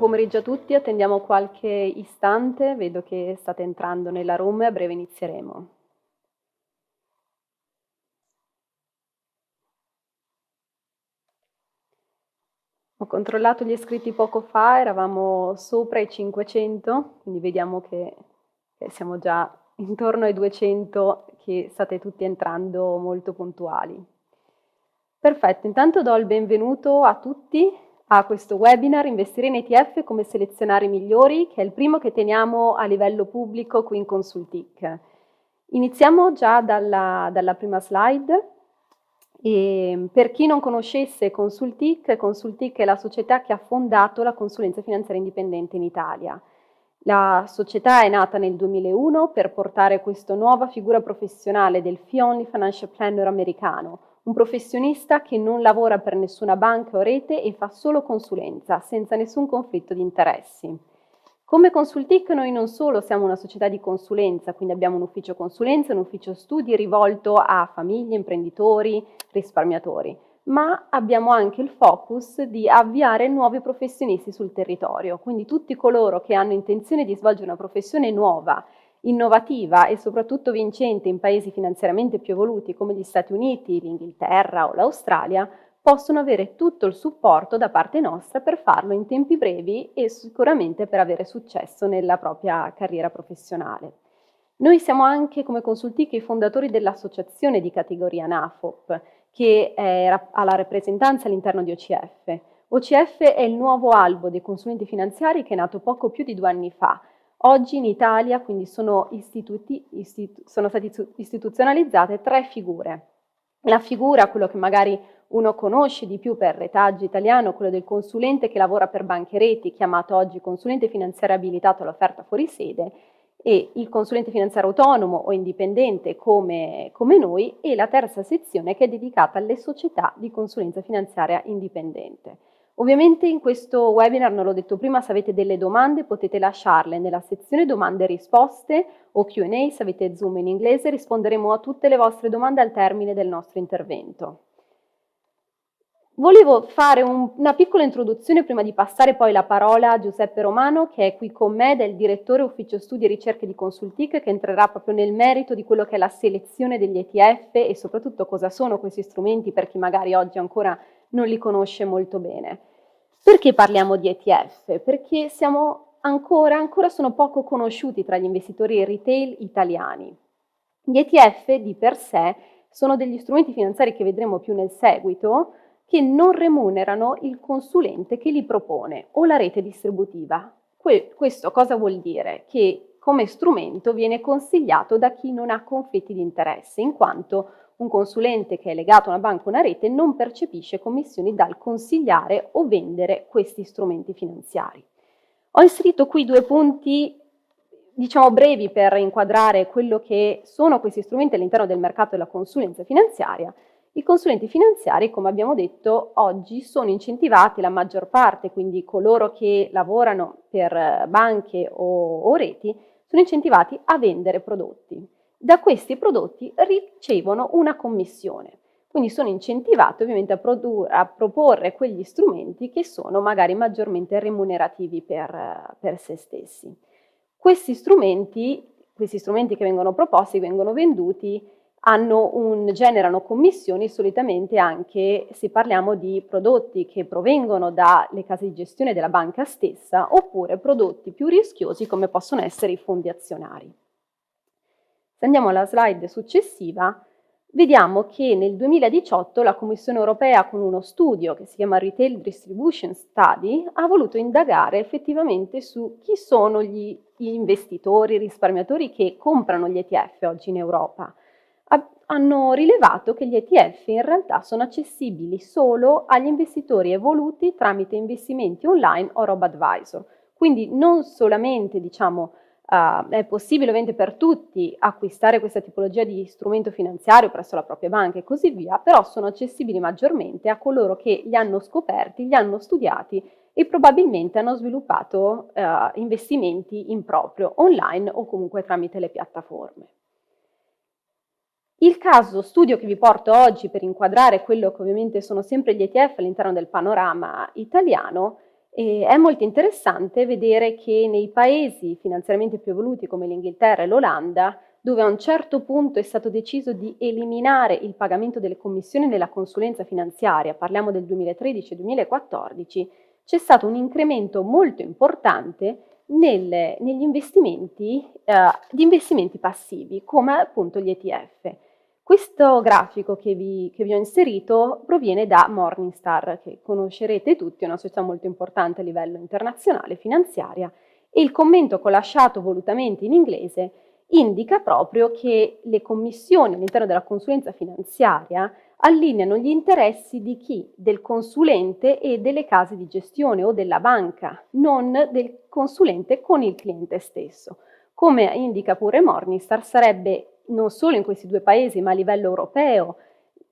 pomeriggio a tutti, attendiamo qualche istante, vedo che state entrando nella room e a breve inizieremo. Ho controllato gli iscritti poco fa, eravamo sopra i 500, quindi vediamo che, siamo già intorno ai 200 che state tutti entrando molto puntuali. Perfetto, intanto do il benvenuto a tutti a questo webinar Investire in ETF come selezionare i migliori, che è il primo che teniamo a livello pubblico qui in Consultic. Iniziamo già dalla, dalla prima slide. E ehm, per chi non conoscesse Consultic, Consultic è la società che ha fondato la consulenza finanziaria indipendente in Italia. La società è nata nel 2001 per portare questa nuova figura professionale del fee financial planner americano, un professionista che non lavora per nessuna banca o rete e fa solo consulenza, senza nessun conflitto di interessi. Come Consultic noi non solo siamo una società di consulenza, quindi abbiamo un ufficio consulenza, un ufficio studi rivolto a famiglie, imprenditori, risparmiatori, ma abbiamo anche il focus di avviare nuovi professionisti sul territorio, quindi tutti coloro che hanno intenzione di svolgere una professione nuova innovativa e soprattutto vincente in paesi finanziariamente più evoluti come gli Stati Uniti, l'Inghilterra o l'Australia, possono avere tutto il supporto da parte nostra per farlo in tempi brevi e sicuramente per avere successo nella propria carriera professionale. Noi siamo anche come consultiche i fondatori dell'associazione di categoria NAFOP, che ha la rappresentanza all'interno di OCF. OCF è il nuovo albo dei consulenti finanziari che è nato poco più di due anni fa Oggi in Italia quindi sono, istituti, istitu, sono state istituzionalizzate tre figure. La figura, quello che magari uno conosce di più per retaggio italiano, quello del consulente che lavora per banche reti, chiamato oggi consulente finanziario abilitato all'offerta fuori sede, e il consulente finanziario autonomo o indipendente come, come, noi, e la terza sezione che è dedicata alle società di consulenza finanziaria indipendente. Ovviamente in questo webinar, non l'ho detto prima, se avete delle domande potete lasciarle nella sezione domande e risposte o Q&A se avete Zoom in inglese, risponderemo a tutte le vostre domande al termine del nostro intervento. Volevo fare un, una piccola introduzione prima di passare poi la parola a Giuseppe Romano che è qui con me del direttore ufficio studi e ricerche di Consultic che entrerà proprio nel merito di quello che è la selezione degli ETF e soprattutto cosa sono questi strumenti per chi magari oggi ancora non li conosce molto bene. Perché parliamo di ETF? Perché siamo ancora, ancora sono poco conosciuti tra gli investitori retail italiani. Gli ETF di per sé sono degli strumenti finanziari che vedremo più nel seguito, che non remunerano il consulente che li propone o la rete distributiva. Que- questo cosa vuol dire? Che come strumento viene consigliato da chi non ha conflitti di interesse, in quanto un consulente che è legato a una banca o una rete non percepisce commissioni dal consigliare o vendere questi strumenti finanziari. Ho inserito qui due punti diciamo brevi per inquadrare quello che sono questi strumenti all'interno del mercato della consulenza finanziaria. I consulenti finanziari, come abbiamo detto, oggi sono incentivati la maggior parte, quindi coloro che lavorano per banche o, o reti, sono incentivati a vendere prodotti da questi prodotti ricevono una commissione. Quindi sono incentivati ovviamente a, produrre, a proporre quegli strumenti che sono magari maggiormente remunerativi per, per se stessi. Questi strumenti, questi strumenti che vengono proposti, che vengono venduti, un, generano commissioni solitamente anche se parliamo di prodotti che provengono dalle case di gestione della banca stessa oppure prodotti più rischiosi come possono essere i fondi azionari. Se andiamo alla slide successiva, vediamo che nel 2018 la Commissione europea con uno studio che si chiama Retail Distribution Study ha voluto indagare effettivamente su chi sono gli, investitori, i risparmiatori che comprano gli ETF oggi in Europa. hanno rilevato che gli ETF in realtà sono accessibili solo agli investitori evoluti tramite investimenti online o robo advisor, quindi non solamente diciamo Uh, è possibile ovviamente per tutti acquistare questa tipologia di strumento finanziario presso la propria banca e così via, però sono accessibili maggiormente a coloro che li hanno scoperti, li hanno studiati e probabilmente hanno sviluppato uh, investimenti in proprio, online o comunque tramite le piattaforme. Il caso studio che vi porto oggi per inquadrare quello che ovviamente sono sempre gli ETF all'interno del panorama italiano e è molto interessante vedere che nei paesi finanziariamente più evoluti come l'Inghilterra e l'Olanda, dove a un certo punto è stato deciso di eliminare il pagamento delle commissioni nella consulenza finanziaria, parliamo del 2013 2014, c'è stato un incremento molto importante nel, negli investimenti, eh, investimenti passivi, come appunto gli ETF. Questo grafico che vi, che vi, ho inserito proviene da Morningstar, che conoscerete tutti, è una società molto importante a livello internazionale, finanziaria, e il commento che ho lasciato volutamente in inglese indica proprio che le commissioni all'interno della consulenza finanziaria allineano gli interessi di chi? Del consulente e delle case di gestione o della banca, non del consulente con il cliente stesso. Come indica pure Morningstar, sarebbe non solo in questi due paesi, ma a livello europeo,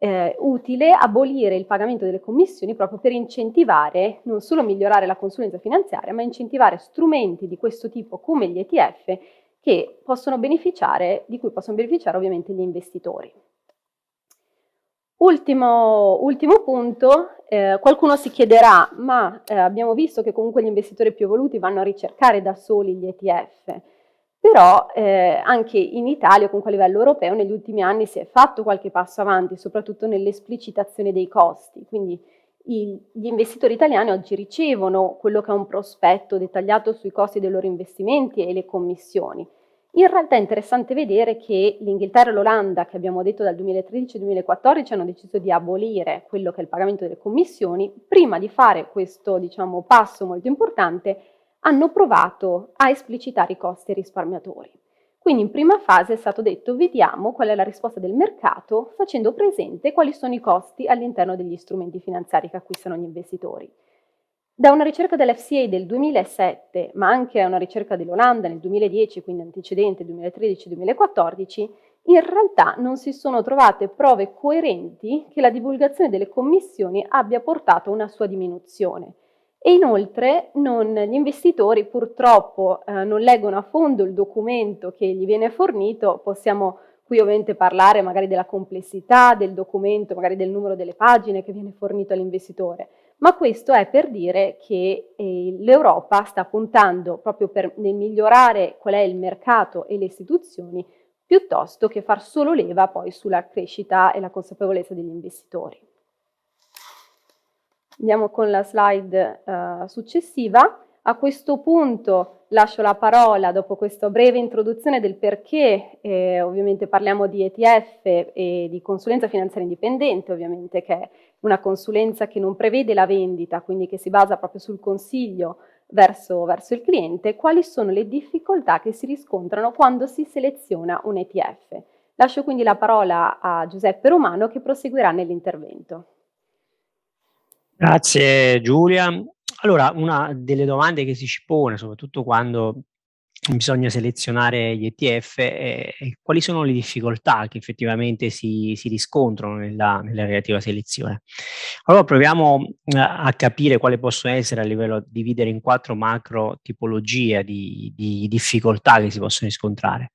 eh, utile abolire il pagamento delle commissioni proprio per incentivare, non solo migliorare la consulenza finanziaria, ma incentivare strumenti di questo tipo come gli ETF che possono beneficiare, di cui possono beneficiare ovviamente gli investitori. Ultimo, ultimo punto, eh, qualcuno si chiederà, ma eh, abbiamo visto che comunque gli investitori più evoluti vanno a ricercare da soli gli ETF, però eh, anche in Italia, comunque a livello europeo, negli ultimi anni si è fatto qualche passo avanti, soprattutto nell'esplicitazione dei costi. Quindi i, gli investitori italiani oggi ricevono quello che è un prospetto dettagliato sui costi dei loro investimenti e le commissioni. In realtà è interessante vedere che l'Inghilterra e l'Olanda, che abbiamo detto dal 2013-2014, hanno deciso di abolire quello che è il pagamento delle commissioni. Prima di fare questo diciamo, passo molto importante, hanno provato a esplicitare i costi ai risparmiatori. Quindi in prima fase è stato detto vediamo qual è la risposta del mercato facendo presente quali sono i costi all'interno degli strumenti finanziari che acquistano gli investitori. Da una ricerca dell'FCA del 2007, ma anche una ricerca dell'Olanda nel 2010, quindi antecedente 2013-2014, in realtà non si sono trovate prove coerenti che la divulgazione delle commissioni abbia portato a una sua diminuzione. E inoltre non, gli investitori purtroppo eh, non leggono a fondo il documento che gli viene fornito, possiamo qui ovviamente parlare magari della complessità del documento, magari del numero delle pagine che viene fornito all'investitore, ma questo è per dire che eh, l'Europa sta puntando proprio per, nel migliorare qual è il mercato e le istituzioni piuttosto che far solo leva poi sulla crescita e la consapevolezza degli investitori. Andiamo con la slide eh, successiva. A questo punto lascio la parola, dopo questa breve introduzione del perché, eh, ovviamente parliamo di ETF e di consulenza finanziaria indipendente, ovviamente che è una consulenza che non prevede la vendita, quindi che si basa proprio sul consiglio verso, verso il cliente, quali sono le difficoltà che si riscontrano quando si seleziona un ETF. Lascio quindi la parola a Giuseppe Romano che proseguirà nell'intervento. Grazie Giulia. Allora, una delle domande che si ci pone, soprattutto quando bisogna selezionare gli ETF, è, quali sono le difficoltà che effettivamente si, si riscontrano nella, nella, relativa selezione. Allora proviamo eh, a capire quali possono essere a livello, di dividere in quattro macro tipologie di, di difficoltà che si possono riscontrare.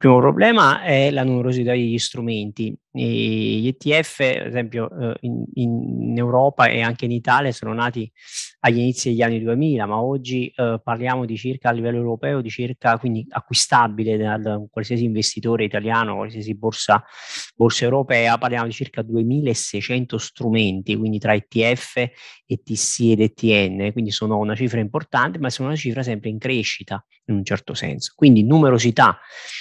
Il primo problema è la numerosità degli strumenti gli ETF, ad esempio, eh, in, in, Europa e anche in Italia sono nati agli inizi degli anni 2000, ma oggi eh, parliamo di circa a livello europeo, di circa quindi acquistabile da qualsiasi investitore italiano, qualsiasi borsa, borsa europea, parliamo di circa 2600 strumenti, quindi tra ETF, ETC ed ETN, quindi sono una cifra importante, ma sono una cifra sempre in crescita in un certo senso. Quindi numerosità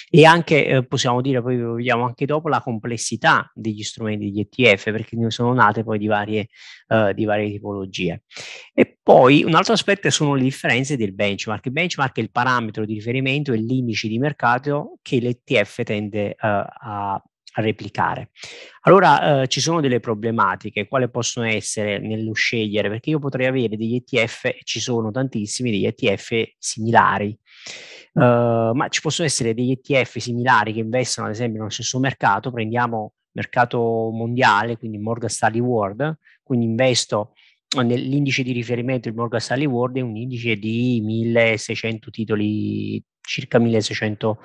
e anche, eh, possiamo dire, poi vediamo anche dopo, la complessità complessità degli strumenti degli ETF, perché ne sono nate poi di varie, uh, di varie tipologie. E poi un altro aspetto sono le differenze del benchmark. Il benchmark è il parametro di riferimento e l'indice di mercato che l'ETF tende uh, a replicare. Allora eh, ci sono delle problematiche, quali possono essere nello scegliere, perché io potrei avere degli ETF, ci sono tantissimi degli ETF similari. Ehm, ma ci possono essere degli ETF similari che investono ad esempio nello stesso mercato, prendiamo mercato mondiale, quindi Morgan Stanley World, quindi investo nell'indice di riferimento, il Morgan Stanley World è un indice di 1600 titoli, circa 1600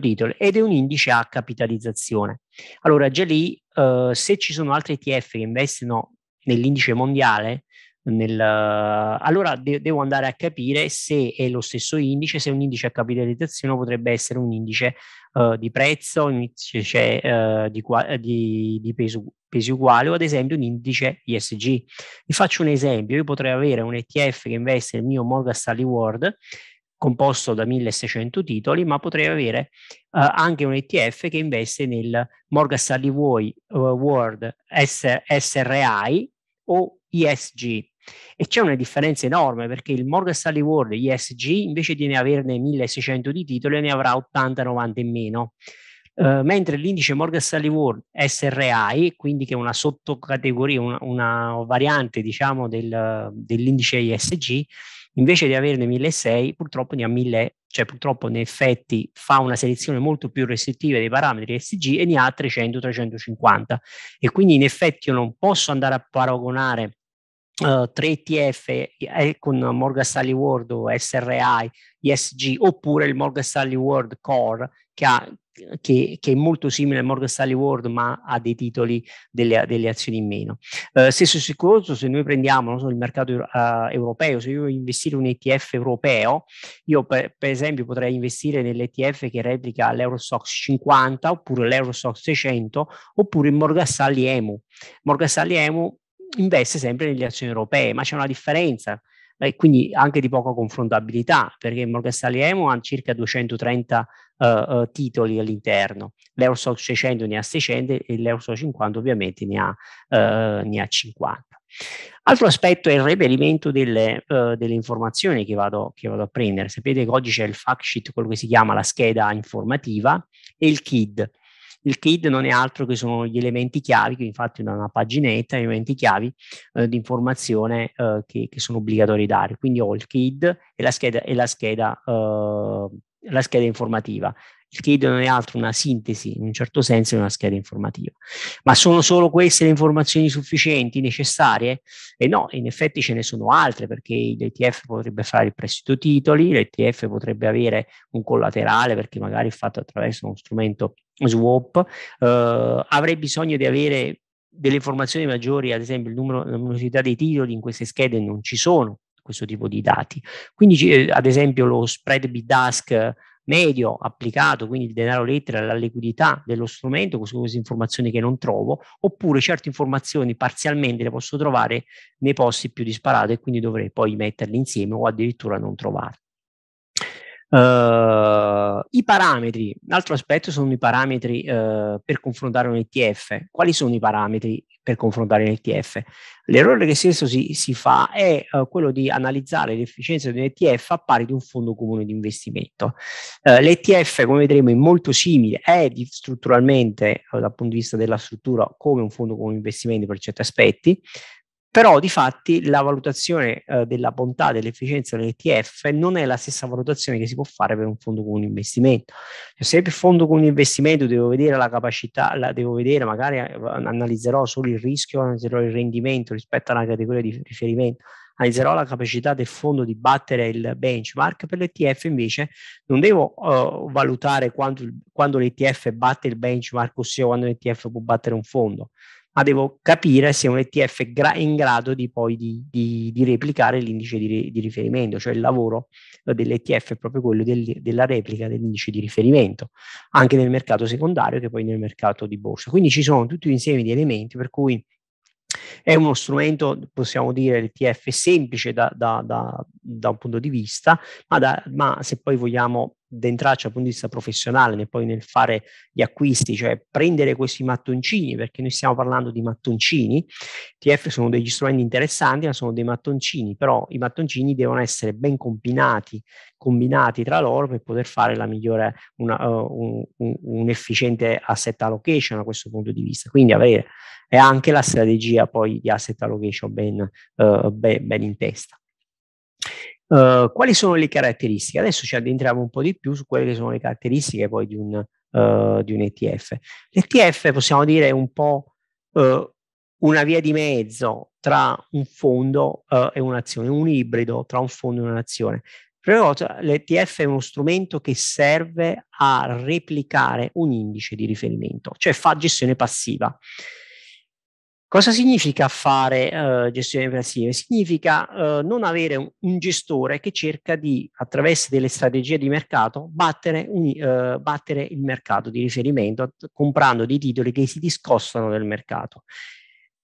titoli, ed è un indice a capitalizzazione. Allora già lì, uh, se ci sono altri ETF che investono nell'indice mondiale, nel, allora de- devo andare a capire se è lo stesso indice, se un indice a capitalizzazione potrebbe essere un indice uh, di prezzo, un indice uh, di, qua- di, di peso, pesi uguale o ad esempio un indice ISG. Vi faccio un esempio, io potrei avere un ETF che investe nel mio Morgan Stanley World composto da 1600 titoli, ma potrei avere uh, anche un ETF che investe nel Morgan Stanley World SRI o ISG, e c'è una differenza enorme perché il Morgan Stanley World ISG invece di ne averne 1600 di titoli ne avrà 80-90 in meno. Uh, mentre l'indice Morgan Stanley World SRI, quindi che è una sottocategoria, una, una variante diciamo, del, dell'indice ISG, invece di averne 1.600, purtroppo ne ha 1.000, cioè purtroppo in effetti fa una selezione molto più restrittiva dei parametri ISG e ne ha 300-350. E quindi in effetti io non posso andare a paragonare Uh, eh, 3ETF eh, con Morgan Stanley World o SRI, ESG, oppure il Morgan Stanley World Core che, ha, che, che è molto simile al Morgan Stanley World ma ha dei titoli delle, delle azioni in meno. Uh, stesso sicuro, se noi prendiamo so, il mercato uh, europeo, se io voglio investire un ETF europeo, io per, per esempio potrei investire nell'ETF che replica l'Eurostox 50 oppure l'Eurostox 600 oppure il Morgan Stanley EMU. Morgan Stanley EMU investe sempre nelle azioni europee, ma c'è una differenza e eh, quindi anche di poca confrontabilità, perché Morgan Stanley Emo ha circa 230 uh, uh, titoli all'interno, l'Eurostock 600 ne ha 600 e l'Eurostock 50 ovviamente ne ha, uh, ne ha 50. Altro aspetto è il reperimento delle, uh, delle informazioni che vado, che vado, a prendere. Sapete che oggi c'è il fact sheet, quello che si chiama la scheda informativa, e il KID. Il KID non è altro che sono gli elementi chiavi, che infatti è una paginetta, gli elementi chiavi eh, di informazione eh, che, che, sono obbligatori dare. Quindi ho il KID e la scheda, e la scheda, eh, la scheda informativa. Il KID non è altro una sintesi, in un certo senso, di una scheda informativa. Ma sono solo queste le informazioni sufficienti, necessarie? E eh, no, in effetti ce ne sono altre, perché l'ETF potrebbe fare il prestito titoli, l'ETF potrebbe avere un collaterale, perché magari è fatto attraverso uno strumento swap, eh, avrei bisogno di avere delle informazioni maggiori, ad esempio il numero, la numerosità dei titoli in queste schede non ci sono questo tipo di dati. Quindi eh, ad esempio lo spread bid-ask medio applicato, quindi il denaro lettera, la liquidità dello strumento, sono queste informazioni che non trovo, oppure certe informazioni parzialmente le posso trovare nei posti più disparati e quindi dovrei poi metterle insieme o addirittura non trovarle. Uh, I parametri, l'altro aspetto sono i parametri uh, per confrontare un ETF. Quali sono i parametri per confrontare un ETF? L'errore che spesso si, si fa è uh, quello di analizzare l'efficienza di un ETF a pari di un fondo comune di investimento. L'ETF, come vedremo, è molto simile, è di, strutturalmente dal punto di vista della struttura come un fondo comune di investimento per certi aspetti, però di fatti la valutazione eh, della bontà dell'efficienza dell'ETF non è la stessa valutazione che si può fare per un fondo con un investimento. Cioè, se per fondo con un investimento devo vedere la capacità, la devo vedere, magari eh, analizzerò solo il rischio, analizzerò il rendimento rispetto alla categoria di riferimento, analizzerò la capacità del fondo di battere il benchmark, per l'ETF invece non devo uh, valutare quando, quando l'ETF batte il benchmark, ossia quando l'ETF può battere un fondo ma devo capire se un ETF è, gra- in grado di poi di, di, di replicare l'indice di, re- di, riferimento, cioè il lavoro eh, dell'ETF è proprio quello del, della replica dell'indice di riferimento, anche nel mercato secondario che poi nel mercato di borsa. Quindi ci sono tutti un insieme di elementi per cui è uno strumento, possiamo dire, l'ETF semplice da, da, da, da, un punto di vista, ma, ma se poi vogliamo addentrarci dal punto di vista professionale, né poi nel fare gli acquisti, cioè prendere questi mattoncini, perché noi stiamo parlando di mattoncini, TF sono degli strumenti interessanti, ma sono dei mattoncini, però i mattoncini devono essere ben combinati, combinati tra loro per poter fare la migliore, una, uh, un, un, un efficiente asset allocation da questo punto di vista. Quindi avere e anche la strategia poi di asset allocation ben, uh, eh, ben, ben in testa. Uh, quali sono le caratteristiche? Adesso ci addentriamo un po' di più su quelle che sono le caratteristiche poi di un, uh, di un ETF. L'ETF possiamo dire è un po' una via di mezzo tra un fondo e un'azione, un ibrido tra un fondo e un'azione. Però l'ETF è uno strumento che serve a replicare un indice di riferimento, cioè fa gestione passiva. Cosa significa fare eh, gestione operativa? Significa eh, non avere un, un, gestore che cerca di, attraverso delle strategie di mercato, battere, un, eh, battere il mercato di riferimento comprando dei titoli che si discostano dal mercato.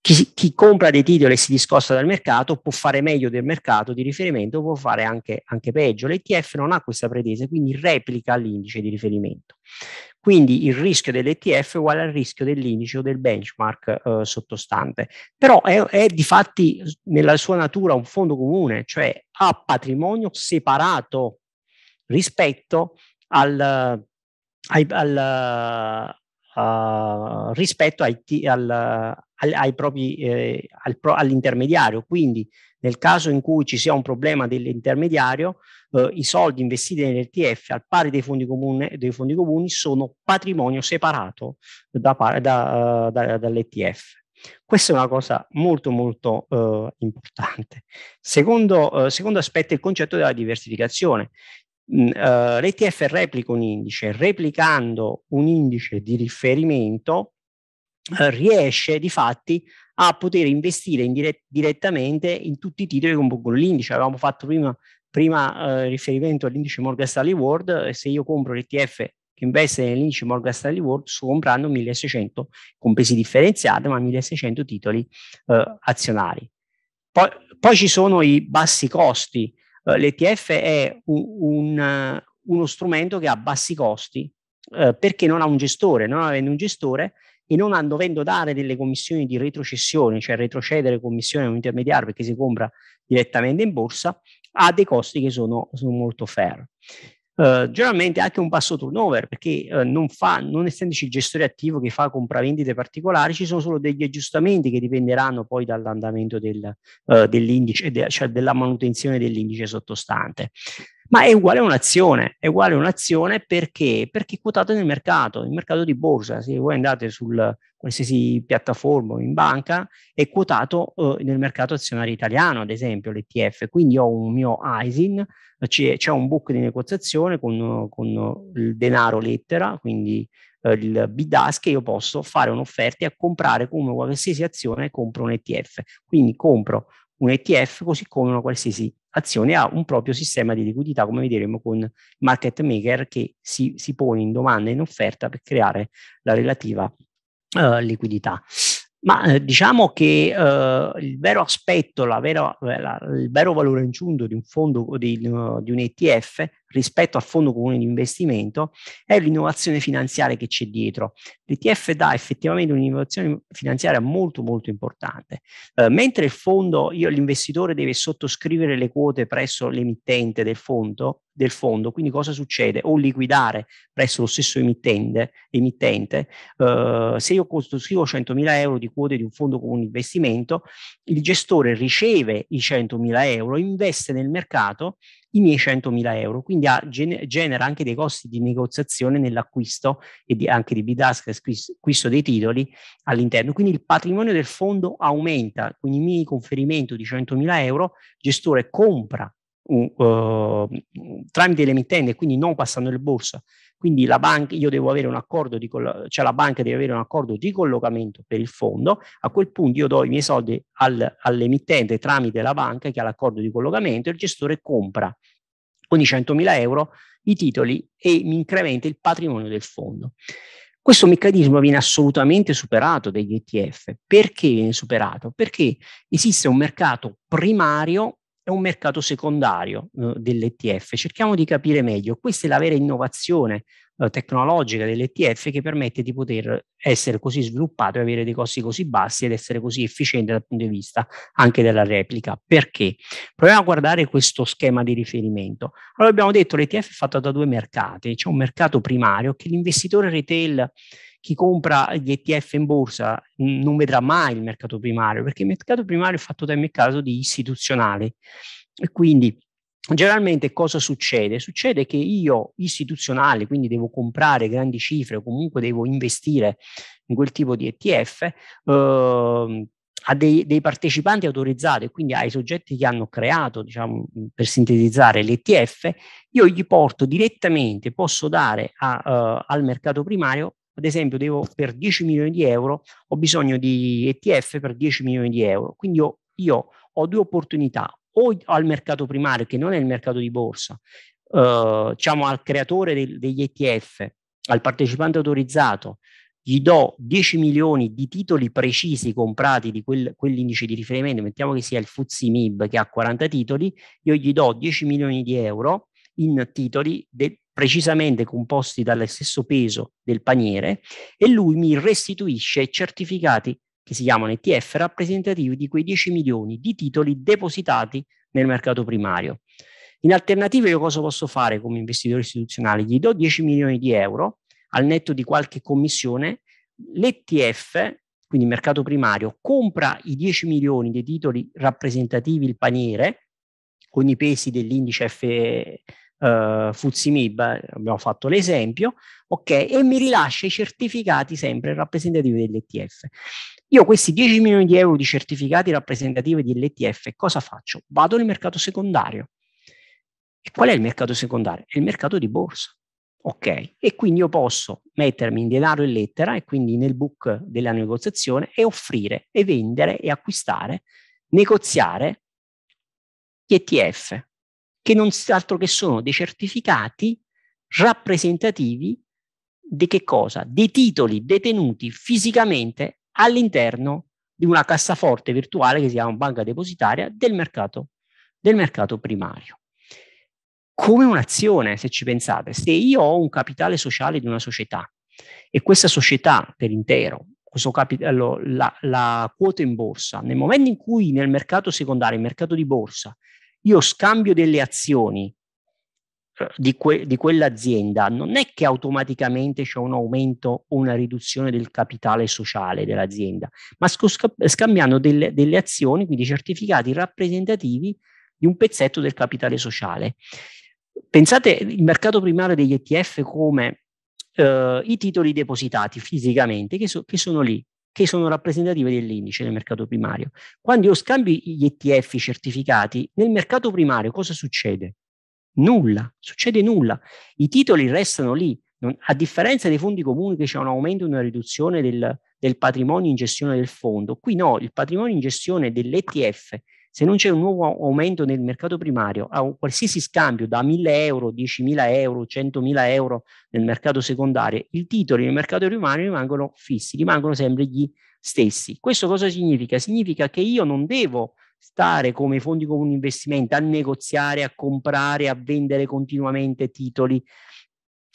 Chi, chi, compra dei titoli e si discosta dal mercato può fare meglio del mercato di riferimento, può fare anche, anche peggio. L'ETF non ha questa pretesa, quindi replica l'indice di riferimento. Quindi il rischio dell'ETF è uguale al rischio dell'indice o del benchmark eh, sottostante. Però è, è di fatti eh, nella sua natura un fondo comune, cioè ha patrimonio separato rispetto al, eh, al, al, eh, uh, rispetto ai, al, al, ai propri, eh, al all'intermediario. Quindi nel caso in cui ci sia un problema dell'intermediario, eh, i soldi investiti nell'ETF al pari dei fondi, comune, dei fondi comuni sono patrimonio separato da, da, eh, da, dall'ETF. Questa è una cosa molto molto eh, importante. Secondo, eh, secondo, aspetto è il concetto della diversificazione. Uh, eh. eh, l'ETF replica un indice, replicando un indice di riferimento uh, riesce di fatti a poter investire in direttamente in tutti i titoli che compongono l'indice. Avevamo fatto prima, prima uh, riferimento all'indice Morgan Stanley World se io compro l'ETF che investe nell'indice Morgan Stanley World sto comprando 1600 con pesi differenziate, ma 1600 titoli azionari. Poi, poi, ci sono i bassi costi eh, L'ETF è un, uno strumento che ha bassi costi eh, perché non ha un gestore, non avendo un gestore e non dovendo dare delle commissioni di retrocessione, cioè retrocedere commissione a un intermediario perché si compra direttamente in borsa, ha dei costi che sono, sono molto fair. Uh, generalmente anche un basso turnover perché uh, non, fa, non essendoci il gestore attivo che fa compravendite particolari ci sono solo degli aggiustamenti che dipenderanno poi dall'andamento del, uh, dell'indice de, cioè della manutenzione dell'indice sottostante ma è uguale a un'azione, è uguale a un'azione perché? Perché è quotato nel mercato, nel mercato di borsa, se voi andate su qualsiasi piattaforma o in banca, è quotato eh, nel mercato azionario italiano, ad esempio l'ETF, quindi ho un mio ISIN, c'è, c'è un book di negoziazione con, con il denaro lettera, quindi eh, il BDAS che io posso fare un'offerta e comprare come qualsiasi azione compro un ETF, quindi compro un ETF così come una qualsiasi azione ha un proprio sistema di liquidità, come vedremo con market maker che si, si pone in domanda e in offerta per creare la relativa eh, liquidità. Ma eh, diciamo che eh, il vero aspetto, la vera, la, il vero valore aggiunto di un fondo o di, di un ETF rispetto al fondo comune di investimento è l'innovazione finanziaria che c'è dietro. L'ETF dà effettivamente un'innovazione finanziaria molto molto importante. Eh, mentre il fondo, io, l'investitore deve sottoscrivere le quote presso l'emittente del fondo, del fondo, quindi cosa succede? O liquidare presso lo stesso emittente, emittente eh, se io sottoscrivo 100.000 euro di quote di un fondo comune di investimento, il gestore riceve i 100.000 euro, investe nel mercato i miei 100.000 euro. Quindi ha, genera anche dei costi di negoziazione nell'acquisto e di, anche di bidask, acquisto dei titoli all'interno. Quindi il patrimonio del fondo aumenta, quindi il mio conferimento di 100.000 euro, gestore compra uh, tramite l'emittente, quindi non passando il borsa. Quindi la banca, io devo avere un accordo, di cioè la banca deve avere un accordo di collocamento per il fondo, a quel punto io do i miei soldi al, all'emittente tramite la banca che ha l'accordo di collocamento e il gestore compra con i 100.000 euro i titoli e mi incrementa il patrimonio del fondo. Questo meccanismo viene assolutamente superato dagli ETF. Perché viene superato? Perché esiste un mercato primario è un mercato secondario eh, dell'ETF. Cerchiamo di capire meglio. Questa è la vera innovazione eh, tecnologica dell'ETF che permette di poter essere così sviluppato e avere dei costi così bassi ed essere così efficiente dal punto di vista anche della replica. Perché? Proviamo a guardare questo schema di riferimento. Allora abbiamo detto che l'ETF è fatto da due mercati. C'è un mercato primario che l'investitore retail chi compra gli ETF in borsa non vedrà mai il mercato primario, perché il mercato primario è fatto da mercato di istituzionali. E quindi Generalmente cosa succede? Succede che io istituzionale, quindi devo comprare grandi cifre o comunque devo investire in quel tipo di ETF, eh, a dei, dei, partecipanti autorizzati, quindi ai soggetti che hanno creato, diciamo, per sintetizzare l'ETF, io gli porto direttamente, posso dare a, uh, al mercato primario ad esempio devo, per 10 milioni di euro ho bisogno di ETF per 10 milioni di euro, quindi io, io ho due opportunità, o al mercato primario che non è il mercato di borsa, eh, diciamo al creatore del, degli ETF, al partecipante autorizzato, gli do 10 milioni di titoli precisi comprati di quel, quell'indice di riferimento, mettiamo che sia il FTSE MIB che ha 40 titoli, io gli do 10 milioni di euro in titoli de, precisamente composti dallo stesso peso del paniere e lui mi restituisce certificati che si chiamano ETF rappresentativi di quei 10 milioni di titoli depositati nel mercato primario. In alternativa io cosa posso fare come investitore istituzionale? Gli do 10 milioni di euro al netto di qualche commissione, l'ETF, quindi mercato primario, compra i 10 milioni dei titoli rappresentativi il paniere con i pesi dell'indice F, eh, Fuzimib, eh, abbiamo fatto l'esempio, ok, e mi rilascia i certificati sempre rappresentativi dell'ETF. Io questi 10 milioni di euro di certificati rappresentativi dell'ETF cosa faccio? Vado nel mercato secondario. E qual è il mercato secondario? È il mercato di borsa. Ok, e quindi io posso mettermi in denaro e lettera e quindi nel book della negoziazione e offrire e vendere e acquistare, negoziare gli ETF che non altro che sono dei certificati rappresentativi di che cosa? Dei titoli detenuti fisicamente all'interno di una cassaforte virtuale che si chiama banca depositaria del mercato, del mercato primario. Come un'azione, se ci pensate, se io ho un capitale sociale di una società e questa società per intero, questo capitale, la, la quota in borsa, nel momento in cui nel mercato secondario, il mercato di borsa, io scambio delle azioni certo. di, que- di, quell'azienda, non è che automaticamente c'è un aumento o una riduzione del capitale sociale dell'azienda, ma sc- scambiando delle, delle azioni, quindi certificati rappresentativi di un pezzetto del capitale sociale. Pensate il mercato primario degli ETF come Uh, i titoli depositati fisicamente che, so, che, sono lì che sono rappresentative dell'indice del mercato primario. Quando io scambio gli ETF certificati, nel mercato primario cosa succede? Nulla, succede nulla. I titoli restano lì, non, a differenza dei fondi comuni che c'è un aumento e una riduzione del, del patrimonio in gestione del fondo, qui no, il patrimonio in gestione dell'ETF se non c'è un nuovo aumento nel mercato primario a qualsiasi scambio da 1000 euro, 10.000 euro, 100.000 euro nel mercato secondario, i titoli nel mercato primario rimangono fissi, rimangono sempre gli stessi. Questo cosa significa? Significa che io non devo stare come fondi comuni investimenti a negoziare, a comprare, a vendere continuamente titoli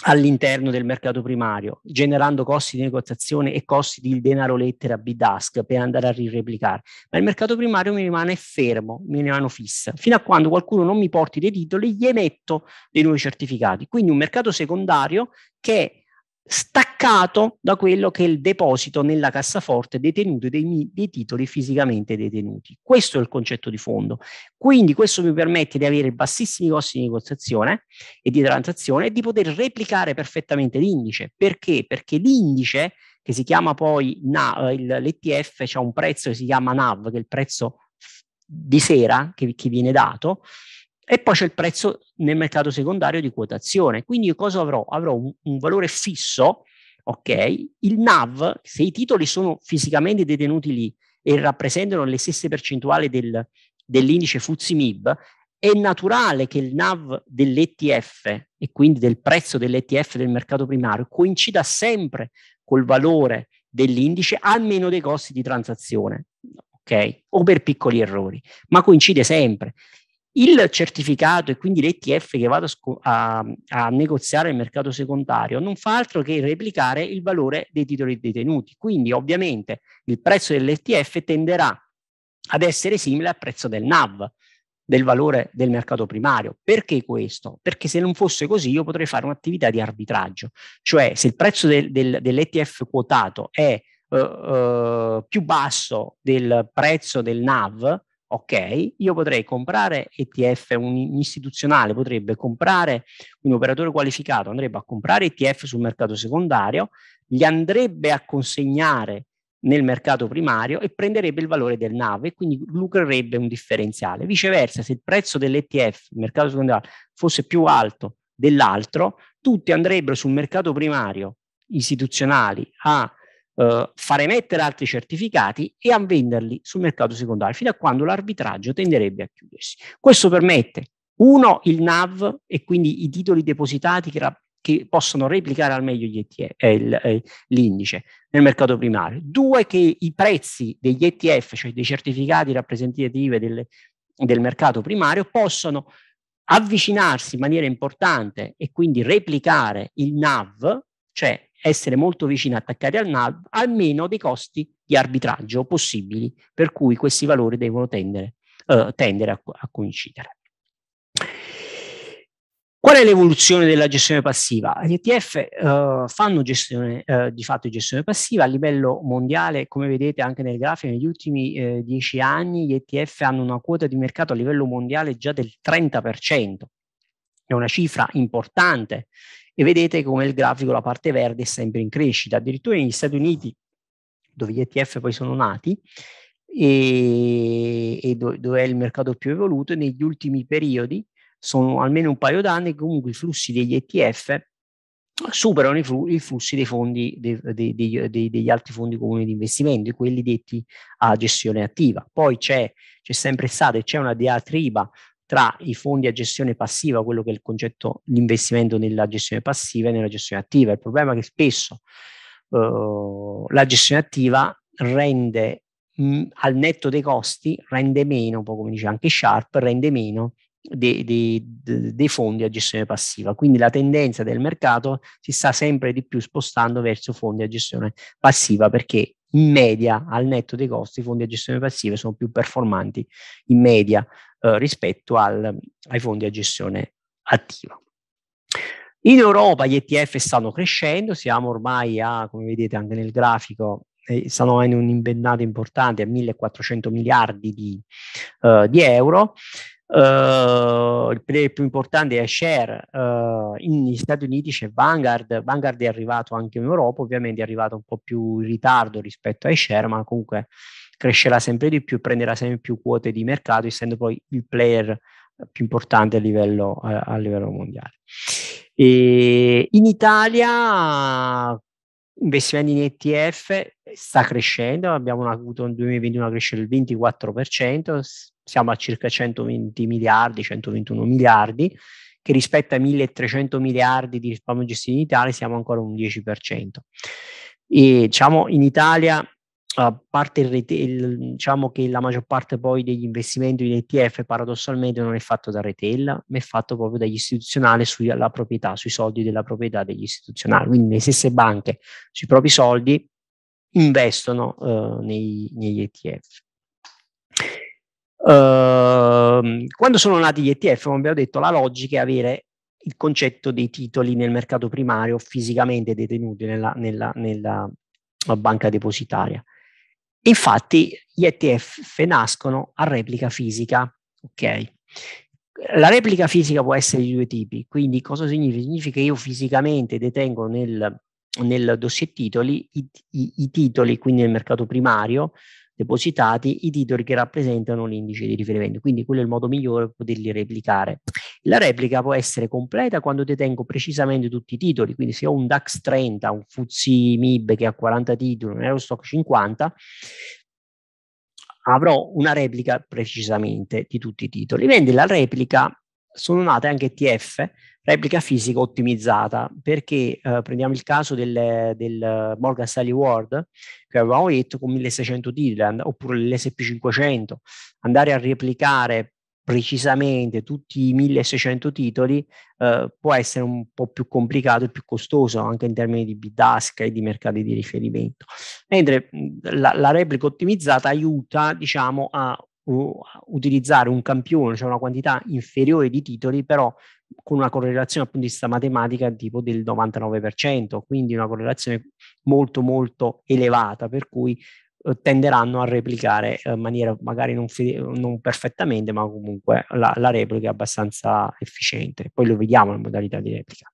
all'interno del mercato primario, generando costi di negoziazione e costi di denaro lettera BDASC per andare a rireplicare. Ma il mercato primario mi rimane fermo, mi rimane fissa, fino a quando qualcuno non mi porti dei titoli, gli emetto dei nuovi certificati. Quindi un mercato secondario che staccato da quello che è il deposito nella cassaforte detenuto dei, dei, titoli fisicamente detenuti. Questo è il concetto di fondo. Quindi questo mi permette di avere bassissimi costi di negoziazione e di transazione e di poter replicare perfettamente l'indice. Perché? Perché l'indice, che si chiama poi NAV, eh, il, l'ETF, ha un prezzo che si chiama NAV, che è il prezzo di sera che, che viene dato, e poi c'è il prezzo nel mercato secondario di quotazione. Quindi io cosa avrò? Avrò un, un valore fisso, ok? Il NAV, se i titoli sono fisicamente detenuti lì e rappresentano le stesse percentuali del, dell'indice FTSE MIB, è naturale che il NAV dell'ETF e quindi del prezzo dell'ETF del mercato primario coincida sempre col valore dell'indice, almeno dei costi di transazione, ok? O per piccoli errori, ma coincide sempre. Il certificato e quindi l'ETF che vado a, a, negoziare nel mercato secondario non fa altro che replicare il valore dei titoli detenuti. Quindi ovviamente il prezzo dell'ETF tenderà ad essere simile al prezzo del NAV, del valore del mercato primario. Perché questo? Perché se non fosse così io potrei fare un'attività di arbitraggio. Cioè se il prezzo del, del, dell'ETF quotato è Uh, uh, più basso del prezzo del NAV, ok, io potrei comprare ETF, un istituzionale potrebbe comprare un operatore qualificato, andrebbe a comprare ETF sul mercato secondario, li andrebbe a consegnare nel mercato primario e prenderebbe il valore del NAV e quindi lucrerebbe un differenziale. Viceversa, se il prezzo dell'ETF, il mercato secondario, fosse più alto dell'altro, tutti andrebbero sul mercato primario istituzionali a eh, far emettere altri certificati e a venderli sul mercato secondario, fino a quando l'arbitraggio tenderebbe a chiudersi. Questo permette, uno, il NAV e quindi i titoli depositati che, che possono replicare al meglio ETF, eh, eh, l'indice nel mercato primario. Due, che i prezzi degli ETF, cioè dei certificati rappresentativi delle, del mercato primario, possono avvicinarsi in maniera importante e quindi replicare il NAV, cioè essere molto vicini attaccati al NAV, almeno dei costi di arbitraggio possibili, per cui questi valori devono tendere, eh, tendere a, a coincidere. Qual è l'evoluzione della gestione passiva? Gli ETF eh, fanno gestione, eh, di fatto gestione passiva a livello mondiale, come vedete anche nel grafico, negli ultimi eh, dieci anni gli ETF hanno una quota di mercato a livello mondiale già del 30%, è una cifra importante e vedete come il grafico, la parte verde, è sempre in crescita. Addirittura negli Stati Uniti, dove gli ETF poi sono nati, e, e do, dove è il mercato più evoluto, negli ultimi periodi sono almeno un paio d'anni comunque i flussi degli ETF superano i, flu- i flussi dei fondi, de- de- de- degli altri fondi comuni di investimento, quelli detti a gestione attiva. Poi c'è, c'è sempre stata e c'è una diatriba tra i fondi a gestione passiva, quello che è il concetto di investimento nella gestione passiva e nella gestione attiva. Il problema è che spesso eh, la gestione attiva rende mh, mm, al netto dei costi, rende meno, un po' come dice anche Sharp, rende meno dei, dei, dei, fondi a gestione passiva. Quindi la tendenza del mercato si sta sempre di più spostando verso fondi a gestione passiva perché in media al netto dei costi i fondi a gestione passiva sono più performanti in media eh, rispetto al, ai fondi a gestione attiva. In Europa gli ETF stanno crescendo, siamo ormai a, come vedete anche nel grafico, eh, stanno in un'imbennata importante a 1.400 miliardi di, uh, di euro. Uh, il player più importante è Share uh, negli Stati Uniti c'è Vanguard Vanguard è arrivato anche in Europa ovviamente è arrivato un po' più in ritardo rispetto a Share ma comunque crescerà sempre di più, prenderà sempre più quote di mercato, essendo poi il player eh, più importante a livello, a, a livello mondiale. E in Italia investimenti in ETF eh, sta crescendo, abbiamo avuto nel 2021 una crescita del 24%, siamo a circa 120 miliardi, 121 miliardi, che rispetto ai 1300 miliardi di risparmio gestito in Italia siamo ancora un 10%. E diciamo in Italia a parte il retail, diciamo che la maggior parte poi degli investimenti in ETF paradossalmente non è fatto da retail, ma è fatto proprio dagli istituzionali sulla proprietà, sui soldi della proprietà degli istituzionali. Quindi le stesse banche sui propri soldi investono eh, nei, negli ETF. Uh, ehm, quando sono nati gli ETF, come abbiamo detto, la logica è avere il concetto dei titoli nel mercato primario fisicamente detenuti nella, nella, nella banca depositaria. Infatti gli ETF nascono a replica fisica, ok? La replica fisica può essere di due tipi, quindi cosa significa? Significa che io fisicamente detengo nel, nel dossier titoli i, i, i titoli, quindi nel mercato primario, depositati i titoli che rappresentano l'indice di riferimento. Quindi quello è il modo migliore per poterli replicare. La replica può essere completa quando detengo precisamente tutti i titoli, quindi se ho un DAX 30, un FTSE MIB che ha 40 titoli, un Eurostock 50, avrò una replica precisamente di tutti i titoli. Mentre la replica sono nate anche TF, replica fisica ottimizzata, perché eh, prendiamo il caso del, del Morgan Stanley World, che avevamo detto con 1600 titoli, oppure l'SP500, andare a replicare precisamente tutti i 1600 titoli eh, può essere un po' più complicato e più costoso anche in termini di bidask e di mercati di riferimento. Mentre la, la replica ottimizzata aiuta diciamo, a uh, utilizzare un campione, cioè una quantità inferiore di titoli, però con una correlazione appunto di vista matematica tipo del 99%, quindi una correlazione molto molto elevata, per cui eh, tenderanno a replicare eh, in maniera magari non, fide- non perfettamente, ma comunque la, la, replica è abbastanza efficiente. Poi lo vediamo in modalità di replica.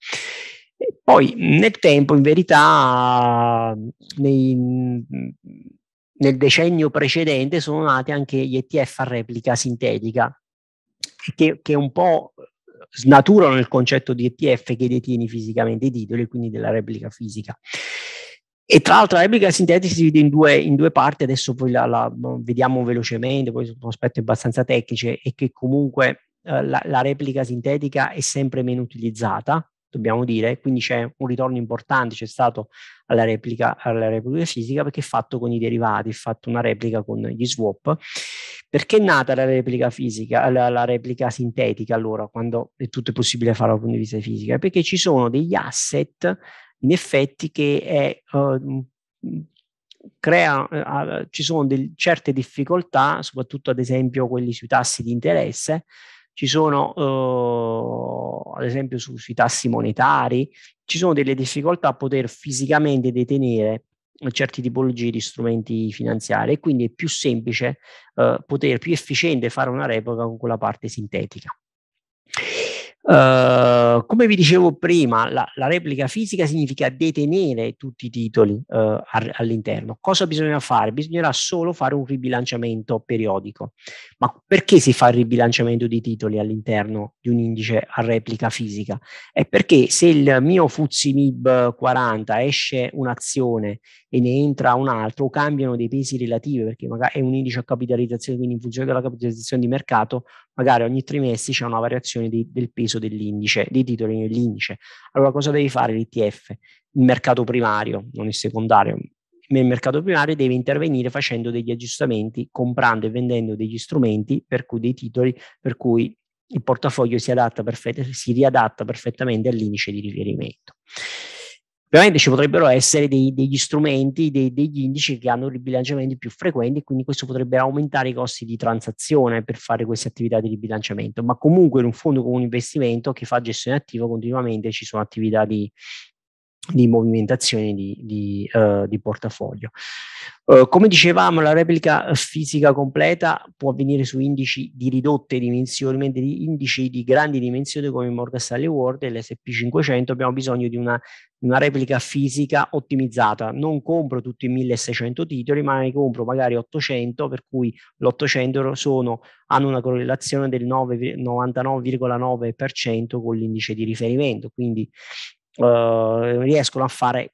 E poi nel tempo, in verità, nei, nel decennio precedente sono nati anche gli ETF a replica sintetica, che, che un po' snaturano il concetto di ETF che detiene fisicamente i titoli e quindi della replica fisica. E tra l'altro la replica sintetica si divide in due, in due parti, adesso poi la, la, boh, vediamo velocemente, poi sono aspetti abbastanza tecnici e che comunque eh, la, la replica sintetica è sempre meno utilizzata, dobbiamo dire, quindi c'è un ritorno importante, c'è stato alla replica, alla replica fisica perché è fatto con i derivati, è fatto una replica con gli swap. Perché è nata la replica fisica, la, la replica sintetica allora, quando è tutto è possibile fare dal punto di vista fisica? Perché ci sono degli asset in effetti che è, uh, crea, uh, ci sono del, certe difficoltà, soprattutto ad esempio quelli sui tassi di interesse, ci sono eh, ad esempio su, sui tassi monetari, ci sono delle difficoltà a poter fisicamente detenere eh, certe tipologie di strumenti finanziari e quindi è più semplice eh, poter, più efficiente fare una revoca con quella parte sintetica. Uh, come vi dicevo prima, la, la, replica fisica significa detenere tutti i titoli uh, all'interno. Cosa bisogna fare? Bisognerà solo fare un ribilanciamento periodico. Ma perché si fa il ribilanciamento di titoli all'interno di un indice a replica fisica? È perché se il mio MIB 40 esce un'azione e ne entra un altro, cambiano dei pesi relativi, perché magari è un indice a capitalizzazione, quindi in funzione della capitalizzazione di mercato, magari ogni trimestre c'è una variazione di, del peso peso dell'indice, dei titoli nell'indice. Allora cosa devi fare l'ETF? Il mercato primario, non il secondario. Nel mercato primario deve intervenire facendo degli aggiustamenti, comprando e vendendo degli strumenti, per cui dei titoli, per cui il portafoglio si, adatta perfett- si riadatta perfettamente all'indice di riferimento. Ovviamente ci potrebbero essere dei, degli strumenti, dei, degli indici che hanno ribilanciamenti più frequenti, quindi questo potrebbe aumentare i costi di transazione per fare queste attività di ribilanciamento, ma comunque in un fondo con un investimento che fa gestione attiva continuamente ci sono attività di, di movimentazione di, di, uh, di portafoglio. Uh, come dicevamo, la replica fisica completa può avvenire su indici di ridotte dimensioni, mentre di indici di grandi dimensioni come il Morgan Stanley World e l'SP500 abbiamo bisogno di una, una, replica fisica ottimizzata. Non compro tutti i 1600 titoli, ma ne compro magari 800, per cui l'800 sono, hanno una correlazione del 99,9% con l'indice di riferimento. Quindi eh, riescono a fare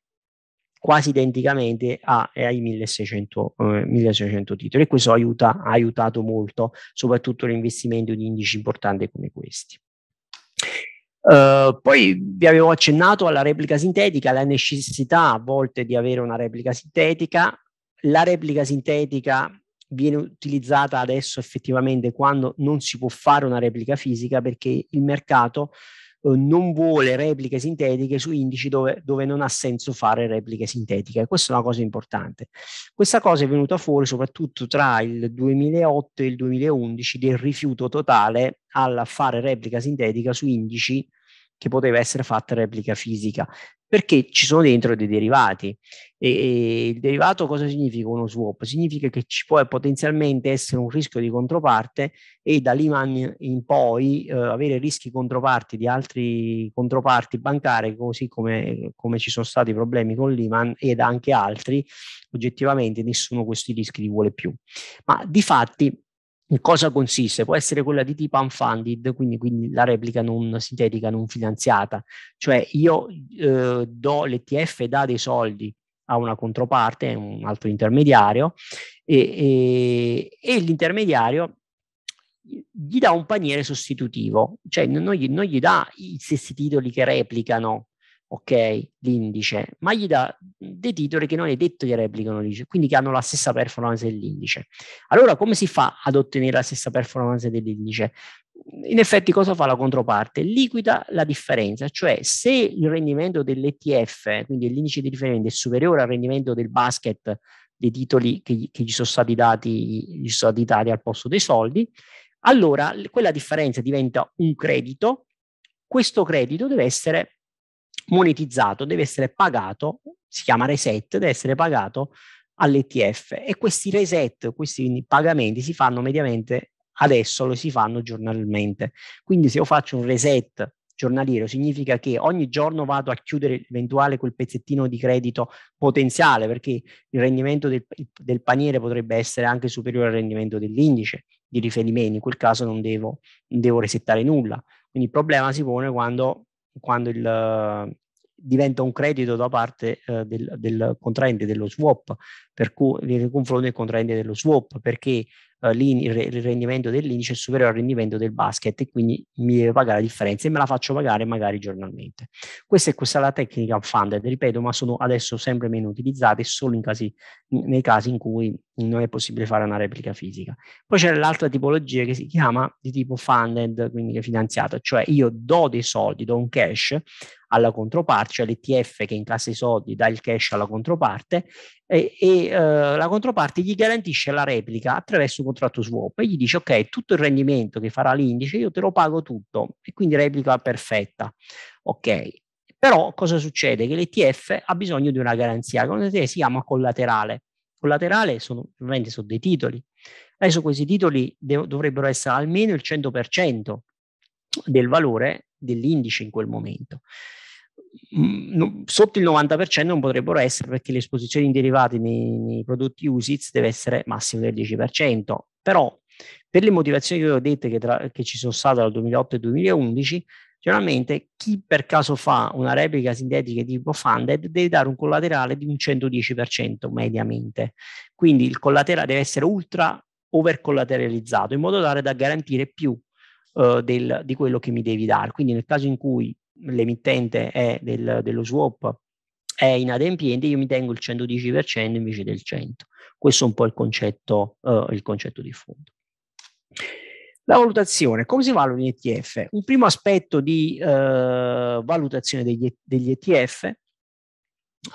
quasi identicamente a, eh, ai 1600, eh, 1600, titoli e questo aiuta, ha aiutato molto soprattutto l'investimento di indici importanti come questi. Uh, poi vi avevo accennato alla replica sintetica, la necessità a volte di avere una replica sintetica. La replica sintetica viene utilizzata adesso effettivamente quando non si può fare una replica fisica perché il mercato eh, non vuole repliche sintetiche su indici dove, dove, non ha senso fare repliche sintetiche. Questa è una cosa importante. Questa cosa è venuta fuori soprattutto tra il 2008 e il 2011 del rifiuto totale al fare replica sintetica su indici che poteva essere fatta replica fisica, perché ci sono dentro dei derivati. E, e il derivato cosa significa uno swap? Significa che ci può potenzialmente essere un rischio di controparte e da Lehman in poi eh, avere rischi controparti di altri controparti bancari, così come, come ci sono stati problemi con Lehman ed anche altri, oggettivamente nessuno questi rischi li vuole più. Ma di fatti in cosa consiste? Può essere quella di tipo unfunded, quindi, quindi la replica non sintetica, non finanziata, cioè io eh, do l'ETF dà dei soldi a una controparte, un altro intermediario, e, e, e l'intermediario gli dà un paniere sostitutivo, cioè non gli, non gli dà i stessi titoli che replicano ok, l'indice, ma gli dà dei titoli che non è detto che replicano l'indice, quindi che hanno la stessa performance dell'indice. Allora come si fa ad ottenere la stessa performance dell'indice? In effetti cosa fa la controparte? Liquida la differenza, cioè se il rendimento dell'ETF, quindi l'indice di riferimento, è superiore al rendimento del basket dei titoli che, che gli sono stati dati, gli sono stati dati al posto dei soldi, allora quella differenza diventa un credito, questo credito deve essere monetizzato, deve essere pagato, si chiama reset, deve essere pagato all'ETF e questi reset, questi pagamenti si fanno mediamente adesso, lo si fanno giornalmente. Quindi se io faccio un reset giornaliero significa che ogni giorno vado a chiudere eventuale quel pezzettino di credito potenziale perché il rendimento del, del paniere potrebbe essere anche superiore al rendimento dell'indice di riferimento, in quel caso non devo, non devo resettare nulla. Quindi il problema si pone quando quando il, diventa un credito da parte eh, del, del, contraente dello swap per cui nel confronto del contraente dello swap, perché eh, il rendimento dell'indice è superiore al rendimento del basket e quindi mi deve pagare la differenza e me la faccio pagare magari giornalmente. Questa è questa la tecnica funded, ripeto, ma sono adesso sempre meno utilizzate solo casi, nei casi in cui non è possibile fare una replica fisica. Poi c'è l'altra tipologia che si chiama di tipo funded, quindi finanziata, cioè io do dei soldi, do un cash alla controparte, cioè l'ETF che incassa i soldi dà il cash alla controparte e, e eh, la controparte gli garantisce la replica attraverso un contratto swap e gli dice ok tutto il rendimento che farà l'indice io te lo pago tutto e quindi replica perfetta ok però cosa succede? Che l'ETF ha bisogno di una garanzia che si chiama collaterale collaterale sono, ovviamente sono dei titoli adesso questi titoli de- dovrebbero essere almeno il 100% del valore dell'indice in quel momento sotto il 90% non potrebbero essere perché le esposizioni in derivati nei, nei prodotti USITS deve essere massimo del 10%, però per le motivazioni che vi ho detto che, tra, che, ci sono state dal 2008 al 2011, generalmente chi per caso fa una replica sintetica di tipo funded deve dare un collaterale di un 110% mediamente, quindi il collaterale deve essere ultra over collateralizzato in modo tale da garantire più Uh, del, di quello che mi devi dare. Quindi nel caso in cui l'emittente è del, dello swap è inadempiente, io mi tengo il 110% invece del 100%. Questo è un po' il concetto, uh, il concetto di fondo. La valutazione, come si valuta un ETF? Un primo aspetto di uh, valutazione degli, degli ETF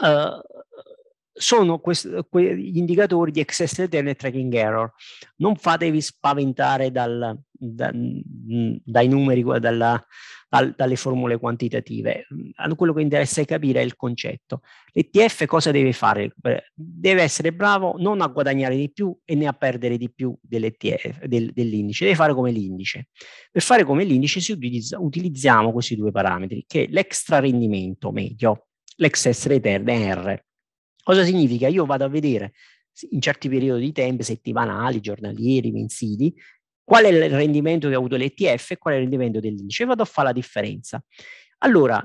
uh, eh, sono quest- que- gli indicatori di excess return e tracking error. Non fatevi spaventare dal, da, mm, dai numeri, dalla, dal, dalle formule quantitative. Mm, quello che interessa è capire il concetto. L'ETF cosa deve fare? Deve essere bravo non a guadagnare di più e né a perdere di più del, dell'indice, deve fare come l'indice. Per fare come l'indice si utilizza, utilizziamo questi due parametri, che è l'extra rendimento medio, l'ex return R. Cosa significa? Io vado a vedere in certi periodi di tempo, settimanali, giornalieri, mensili, qual è il rendimento che ha avuto l'ETF e qual è il rendimento dell'indice, vado a fare la differenza. Allora,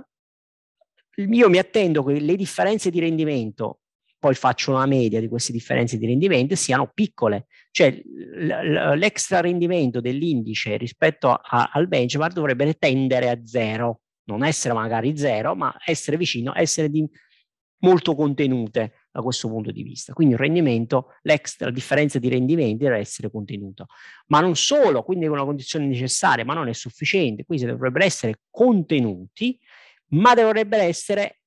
io mi attendo che le differenze di rendimento, poi faccio una media di queste differenze di rendimento, siano piccole, cioè l'extra rendimento dell'indice rispetto a, al benchmark dovrebbe tendere a zero, non essere magari zero, ma essere vicino, essere di molto contenute da questo punto di vista. Quindi il rendimento, la differenza di rendimenti deve essere contenuta. Ma non solo, quindi è una condizione necessaria, ma non è sufficiente. Quindi dovrebbero essere contenuti, ma dovrebbero essere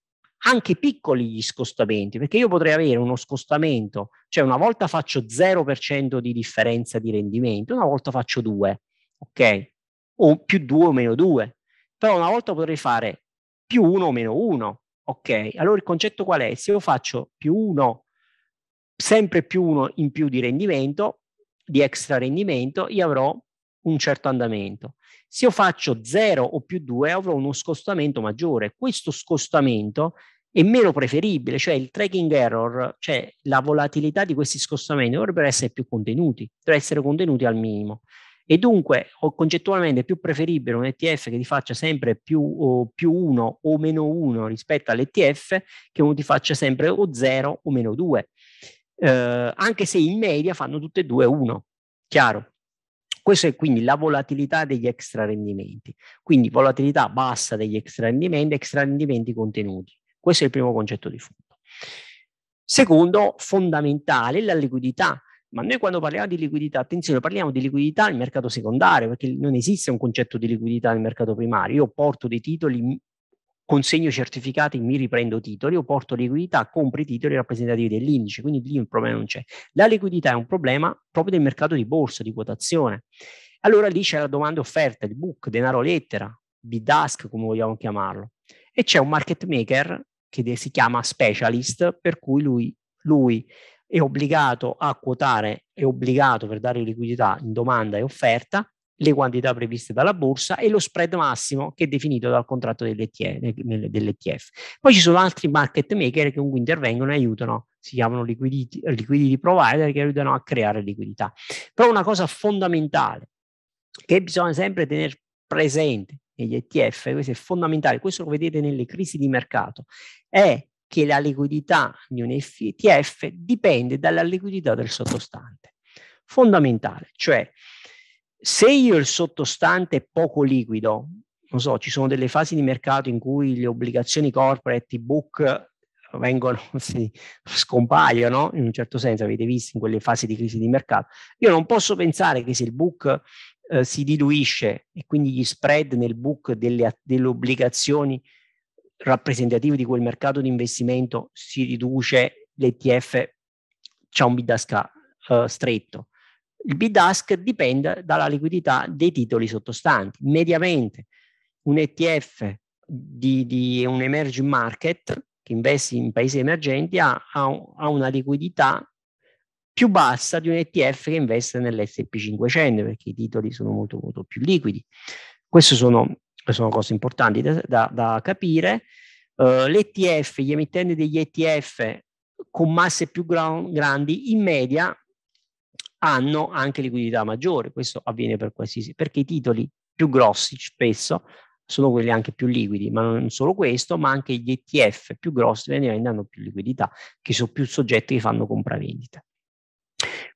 anche piccoli gli scostamenti, perché io potrei avere uno scostamento, cioè una volta faccio 0% di differenza di rendimento, una volta faccio 2, ok? O più 2 o meno 2. Però una volta potrei fare più 1 o meno 1, Ok, allora il concetto qual è? Se io faccio più uno, sempre più uno in più di rendimento, di extra rendimento, io avrò un certo andamento. Se io faccio 0 o più 2 avrò uno scostamento maggiore. Questo scostamento è meno preferibile, cioè il tracking error, cioè la volatilità di questi scostamenti dovrebbero essere più contenuti, dovrebbero essere contenuti al minimo e dunque concettualmente è più preferibile un ETF che ti faccia sempre più, o, più uno o meno uno rispetto all'ETF che uno ti faccia sempre o zero o meno due, eh, anche se in media fanno tutte e due uno. chiaro? Questa è quindi la volatilità degli extra rendimenti, quindi volatilità bassa degli extra rendimenti, extra rendimenti contenuti. Questo è il primo concetto di fondo. Secondo, fondamentale, la liquidità ma noi quando parliamo di liquidità, attenzione, parliamo di liquidità nel mercato secondario, perché non esiste un concetto di liquidità nel mercato primario. Io porto dei titoli, consegno certificati, mi riprendo titoli, o porto liquidità, compro i titoli rappresentativi dell'indice, quindi lì un problema non c'è. La liquidità è un problema proprio del mercato di borsa, di quotazione. Allora lì c'è la domanda offerta, il book, denaro lettera, bidask come vogliamo chiamarlo. E c'è un market maker che si chiama specialist, per cui lui, lui è obbligato a quotare, è obbligato per dare liquidità in domanda e offerta le quantità previste dalla borsa e lo spread massimo che è definito dal contratto dell'ETF. Poi ci sono altri market maker che comunque intervengono e aiutano, si chiamano liquidity, liquidity provider che aiutano a creare liquidità. Però una cosa fondamentale che bisogna sempre tenere presente negli ETF, questo è fondamentale, questo lo vedete nelle crisi di mercato, è che la liquidità di un ETF dipende dalla liquidità del sottostante. Fondamentale, cioè se io il sottostante è poco liquido, non so, ci sono delle fasi di mercato in cui le obbligazioni corporate, i book vengono, si scompaiono in un certo senso, avete visto in quelle fasi di crisi di mercato. Io non posso pensare che se il book eh, si diluisce e quindi gli spread nel book delle, delle obbligazioni rappresentativi di quel mercato di investimento si riduce, l'ETF c'è un bid-ask uh, eh, stretto. Il bid-ask dipende dalla liquidità dei titoli sottostanti. Mediamente un ETF di, di un emerging market che investe in paesi emergenti ha, ha una liquidità più bassa di un ETF che investe nell'SP500 perché i titoli sono molto, molto più liquidi. Queste sono sono cose importanti da, da, da capire. Uh, eh, L'ETF, gli emittenti degli ETF con masse più gran, grandi in media hanno anche liquidità maggiore, questo avviene per qualsiasi, perché i titoli più grossi spesso sono quelli anche più liquidi, ma non solo questo, ma anche gli ETF più grossi ovviamente hanno più liquidità, che sono più soggetti che fanno compravendita.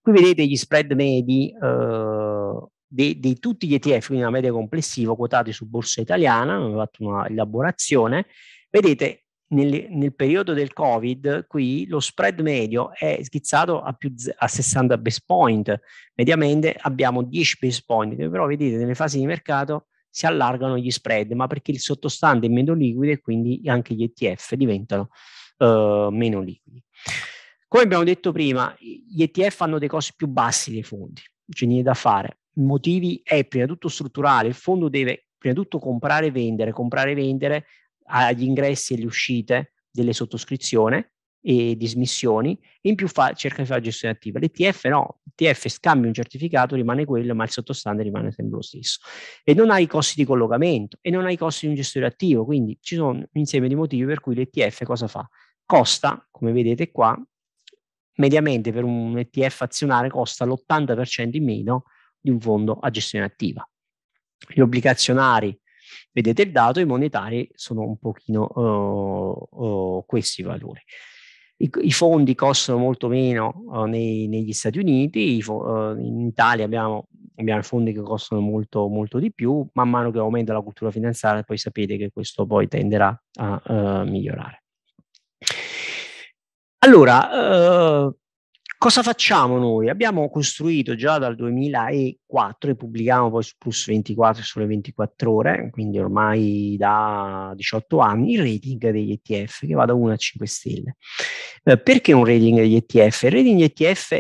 Qui vedete gli spread medi eh, di, di, tutti gli ETF, quindi una media complessiva quotati su borsa italiana, abbiamo fatto una elaborazione, vedete nel, nel, periodo del Covid qui lo spread medio è schizzato a, più, a 60 base point, mediamente abbiamo 10 base point, però vedete nelle fasi di mercato si allargano gli spread, ma perché il sottostante è meno liquido e quindi anche gli ETF diventano uh, meno liquidi. Come abbiamo detto prima, gli ETF hanno dei costi più bassi dei fondi, c'è niente da fare motivi è prima di tutto strutturale, il fondo deve prima di tutto comprare e vendere, comprare e vendere agli ingressi e alle uscite delle sottoscrizioni e dismissioni e in più fa, cerca di fare gestione attiva. L'ETF no, l'ETF scambia un certificato, rimane quello, ma il sottostante rimane sempre lo stesso. E non ha i costi di collocamento e non ha i costi di un gestore attivo, quindi ci sono un insieme di motivi per cui l'ETF cosa fa? Costa, come vedete qua, mediamente per un ETF azionario costa l'80% in meno di un fondo a gestione attiva. Gli obbligazionari, vedete il dato, i monetari sono un pochino uh, uh, questi valori. I, I, fondi costano molto meno uh, nei, negli Stati Uniti, i, in Italia abbiamo, abbiamo, fondi che costano molto, molto di più, man mano che aumenta la cultura finanziaria poi sapete che questo poi tenderà a migliorare. Allora, Cosa facciamo noi? Abbiamo costruito già dal 2004 e pubblichiamo poi su Plus 24 sulle 24 ore, quindi ormai da 18 anni, il rating degli ETF che va da 1 a 5 stelle. Eh, perché un rating degli ETF? Il rating degli ETF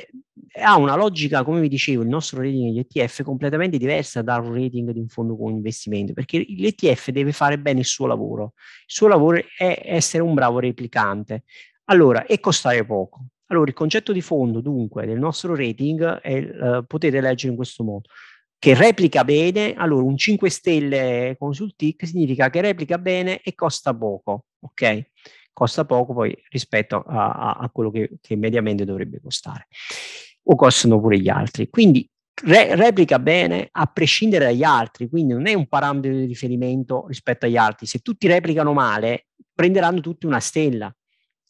ha una logica, come vi dicevo, il nostro rating degli ETF è completamente diversa da un rating di un fondo con investimento, perché l'ETF deve fare bene il suo lavoro. Il suo lavoro è essere un bravo replicante. Allora, e costare poco. Allora, il concetto di fondo, dunque, del nostro rating è eh, potete leggere in questo modo che replica bene, allora un 5 stelle con sul TIC significa che replica bene e costa poco, ok? Costa poco poi rispetto a, a, a quello che, che, mediamente dovrebbe costare o costano pure gli altri. Quindi re, replica bene a prescindere dagli altri, quindi non è un parametro di riferimento rispetto agli altri. Se tutti replicano male, prenderanno tutti una stella,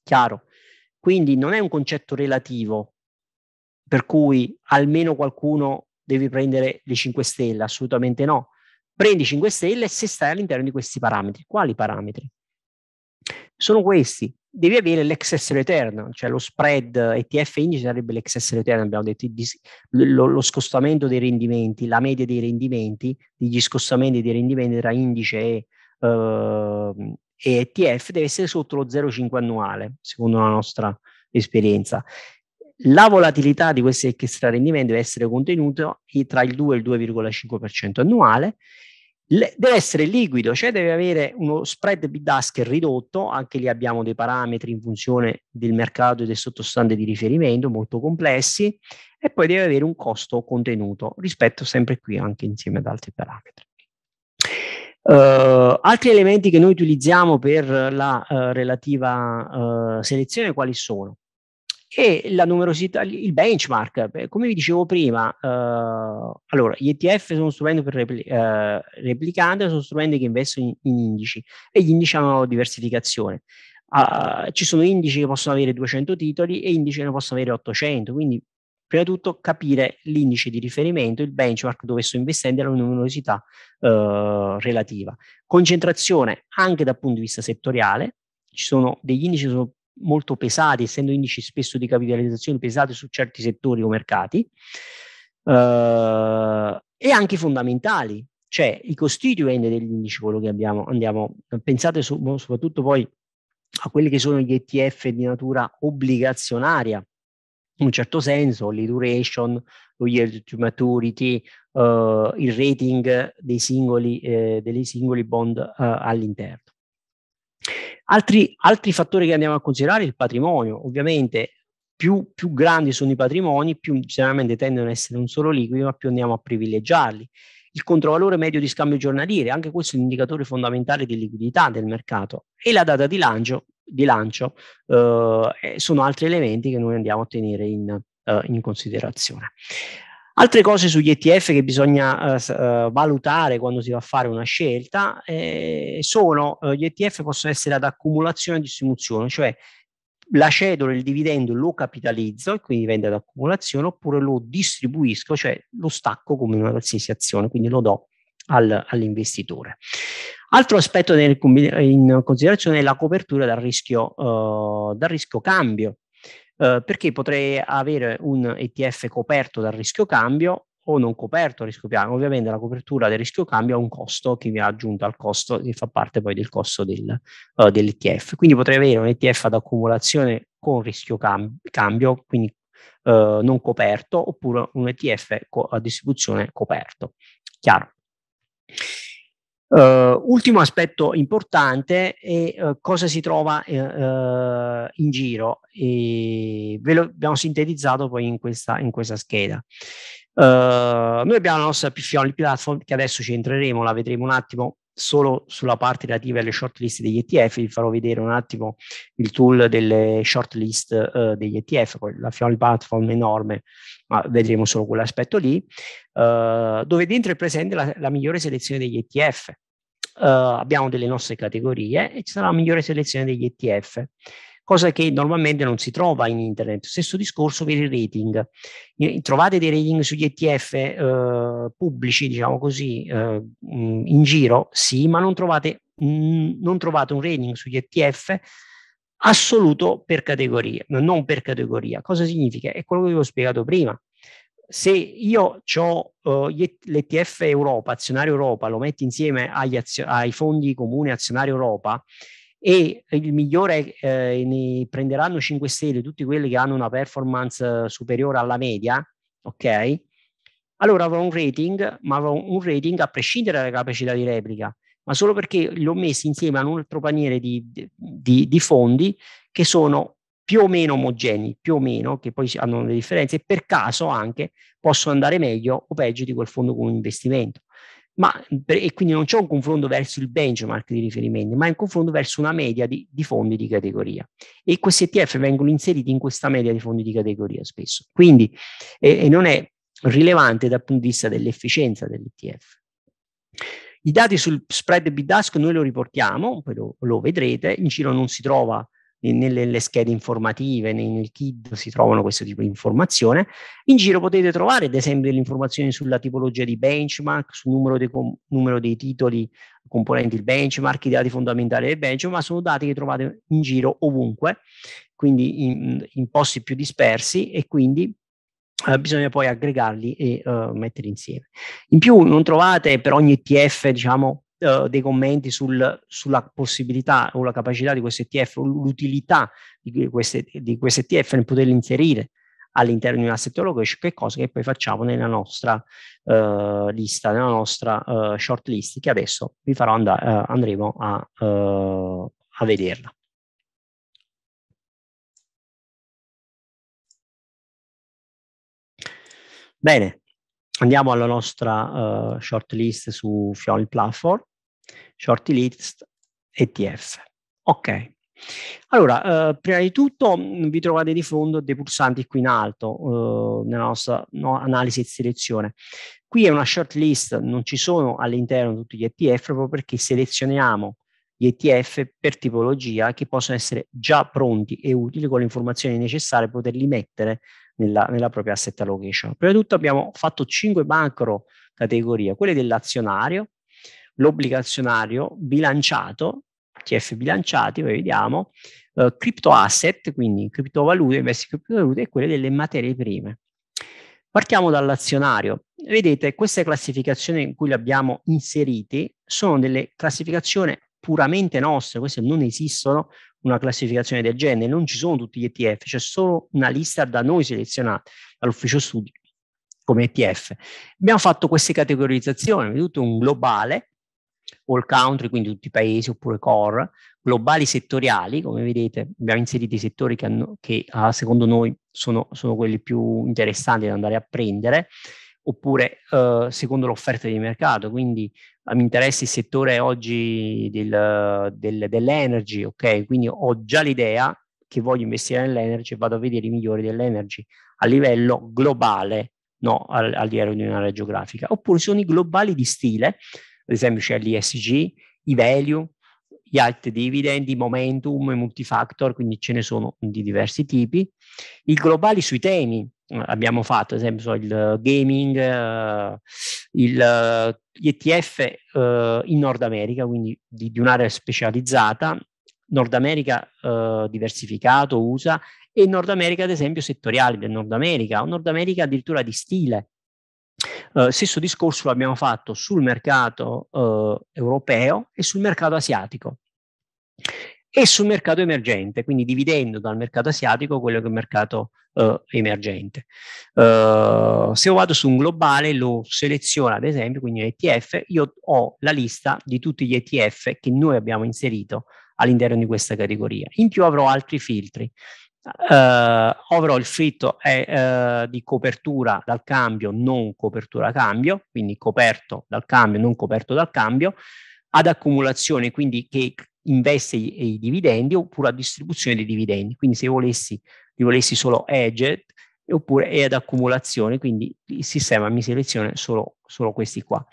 chiaro? Quindi non è un concetto relativo, per cui almeno qualcuno deve prendere le 5 stelle, assolutamente no. Prendi 5 stelle se stai all'interno di questi parametri. Quali parametri? Sono questi. Devi avere l'excess return, cioè lo spread ETF indice sarebbe l'excess return, abbiamo detto lo, lo scostamento dei rendimenti, la media dei rendimenti, degli scostamenti dei rendimenti tra indice e eh, e ETF deve essere sotto lo 0,5 annuale, secondo la nostra esperienza. La volatilità di questi extrarendimenti deve essere contenuta tra il 2 e il 2,5% annuale. Le, deve essere liquido, cioè deve avere uno spread bid-ask ridotto, anche lì abbiamo dei parametri in funzione del mercato e del sottostante di riferimento molto complessi e poi deve avere un costo contenuto rispetto sempre qui anche insieme ad altri parametri. Uh, altri elementi che noi utilizziamo per la uh, relativa uh, selezione quali sono? E la numerosità, il benchmark, come vi dicevo prima, allora gli ETF sono strumenti per repli- replicante, sono strumenti che investono in, in indici e gli indici hanno diversificazione. Uh, ci sono indici che possono avere 200 titoli e indici che ne possono avere 800, quindi Prima di tutto capire l'indice di riferimento, il benchmark dove sto investendo e la numerosità eh, relativa. Concentrazione anche dal punto di vista settoriale, ci sono degli indici che sono molto pesati, essendo indici spesso di capitalizzazione pesati su certi settori o mercati, eh, e anche i fondamentali, cioè i costituenti degli indici, quello che abbiamo, andiamo, pensate su, soprattutto poi a quelli che sono gli ETF di natura obbligazionaria, in un certo senso le duration, lo yield to maturity, uh, il rating dei singoli, eh, dei singoli bond uh, all'interno. Altri, altri, fattori che andiamo a considerare, il patrimonio, ovviamente più, più grandi sono i patrimoni, più generalmente tendono ad essere un solo liquido, ma più andiamo a privilegiarli. Il controvalore medio di scambio giornaliere, anche questo è un indicatore fondamentale di liquidità del mercato, e la data di lancio di lancio eh, sono altri elementi che noi andiamo a tenere in, eh, in considerazione. Altre cose sugli ETF che bisogna eh, eh, valutare quando si va a fare una scelta eh, sono eh, gli ETF possono essere ad accumulazione e distribuzione, cioè la cedola, il dividendo lo capitalizzo e quindi vende ad accumulazione oppure lo distribuisco, cioè lo stacco come una qualsiasi azione, quindi lo do al, all'investitore. Altro aspetto da tenere in considerazione è la copertura dal rischio, uh, dal rischio cambio, uh, perché potrei avere un ETF coperto dal rischio cambio o non coperto rischio piano. Ovviamente la copertura del rischio cambio ha un costo che mi ha aggiunto al costo che fa parte poi del costo del, uh, eh, dell'ETF. Quindi potrei avere un ETF ad accumulazione con rischio cam- cambio, quindi uh, non coperto, oppure un ETF co- a distribuzione coperto. Chiaro. Uh, ultimo aspetto importante è uh, cosa si trova uh, in giro e ve lo abbiamo sintetizzato poi in questa, in questa scheda. noi abbiamo la nostra Pifioli Platform che adesso ci entreremo, la vedremo un attimo solo sulla parte relativa alle shortlist degli ETF, vi farò vedere un attimo il tool delle shortlist eh, degli ETF, poi la Fiori Platform è enorme, ma vedremo solo quell'aspetto lì, eh, dove dentro è presente la, la migliore selezione degli ETF. Eh, abbiamo delle nostre categorie e ci sarà la migliore selezione degli ETF cosa che normalmente non si trova in internet. Stesso discorso per il rating. Trovate dei rating sugli ETF eh, pubblici, diciamo così, eh, mm, in giro, sì, ma non trovate, mh, mm, non trovate un rating sugli ETF assoluto per categoria, non per categoria. Cosa significa? È quello che vi ho spiegato prima. Se io ho uh, eh, l'ETF Europa, azionario Europa, lo metto insieme agli azio- ai fondi comuni azionario Europa, e il migliore eh, ne prenderanno 5 stelle tutti quelli che hanno una performance eh, superiore alla media, ok? Allora avrò un rating, ma avrò un rating a prescindere dalla capacità di replica, ma solo perché l'ho messo insieme a un altro paniere di, di, di fondi che sono più o meno omogenei, più o meno, che poi hanno delle differenze, e per caso anche possono andare meglio o peggio di quel fondo con investimento ma, e quindi non c'è un confronto verso il benchmark di riferimento, ma è un confronto verso una media di, di, fondi di categoria. E questi ETF vengono inseriti in questa media di fondi di categoria spesso. Quindi eh, non è rilevante dal punto di vista dell'efficienza dell'ETF. I dati sul spread BIDASC noi lo riportiamo, poi lo, lo vedrete, in giro non si trova nelle schede informative, nel KID si trovano questo tipo di informazione. In giro potete trovare ad esempio delle informazioni sulla tipologia di benchmark, sul numero dei, com- numero dei titoli componenti il benchmark, i dati fondamentali del benchmark, ma sono dati che trovate in giro ovunque, quindi in, in posti più dispersi e quindi Uh, bisogna poi aggregarli e uh, metterli insieme. In più non trovate per ogni ETF, diciamo, eh, dei commenti sul, sulla possibilità o la capacità di questo ETF o l'utilità di, queste, di questo ETF nel poterli inserire all'interno di un asset allocation, che cosa che poi facciamo nella nostra uh, lista, nella nostra uh, eh, short che adesso vi farò andare, uh, andremo a, a vederla. Bene, andiamo alla nostra uh, shortlist su Fiori Platform, shortlist ETF. Ok. Allora, eh, prima di tutto mm, vi trovate di fondo dei pulsanti qui in alto eh, nella nostra no, analisi e selezione. Qui è una shortlist, non ci sono all'interno tutti gli ETF proprio perché selezioniamo gli ETF per tipologia che possono essere già pronti e utili con le informazioni necessarie per poterli mettere nella, nella propria asset allocation. Prima di tutto abbiamo fatto cinque macro categorie, quelle dell'azionario, l'obbligazionario bilanciato, TF bilanciati, poi vediamo, eh, crypto asset, quindi criptovalute, investi in criptovalute e quelle delle materie prime. Partiamo dall'azionario. Vedete, queste classificazioni in cui le abbiamo inserite sono delle classificazioni puramente nostre, queste non esistono una classificazione del genere, non ci sono tutti gli ETF, c'è solo una lista da noi selezionata dall'ufficio studi come ETF. Abbiamo fatto queste categorizzazioni, tutto un globale, all country, quindi tutti i paesi oppure core, globali settoriali, come vedete abbiamo inserito i settori che, hanno, che ah, secondo noi sono, sono, quelli più interessanti da andare a prendere, oppure eh, secondo l'offerta di mercato, quindi mi interessa il settore oggi del, del, dell'energy, ok? Quindi ho già l'idea che voglio investire nell'energy e vado a vedere i migliori dell'energy a livello globale, no al, all'interno di un'area geografica. Oppure sono i globali di stile, ad esempio c'è l'ISG, i value, gli yield dividendi, momentum, multifactor, quindi ce ne sono di diversi tipi. I globali sui temi, eh, abbiamo fatto ad esempio il gaming, eh, il, gli ETF eh, in Nord America, quindi di, di un'area specializzata, Nord America eh, diversificato, USA, e Nord America ad esempio settoriali del Nord America, o Nord America addirittura di stile, eh, stesso discorso l'abbiamo fatto sul mercato eh, europeo e sul mercato asiatico e sul mercato emergente, quindi dividendo dal mercato asiatico quello che è il mercato eh, emergente. Uh, se io vado su un globale, lo seleziono ad esempio, quindi un ETF, io ho la lista di tutti gli ETF che noi abbiamo inserito all'interno di questa categoria. In più avrò altri filtri, Uh, overall il fritto è uh, di copertura dal cambio, non copertura cambio, quindi coperto dal cambio, non coperto dal cambio, ad accumulazione, quindi che investe i, i dividendi oppure a distribuzione dei dividendi. Quindi se volessi, li volessi solo edge oppure è ad accumulazione, quindi il sistema mi seleziona solo, solo questi qua.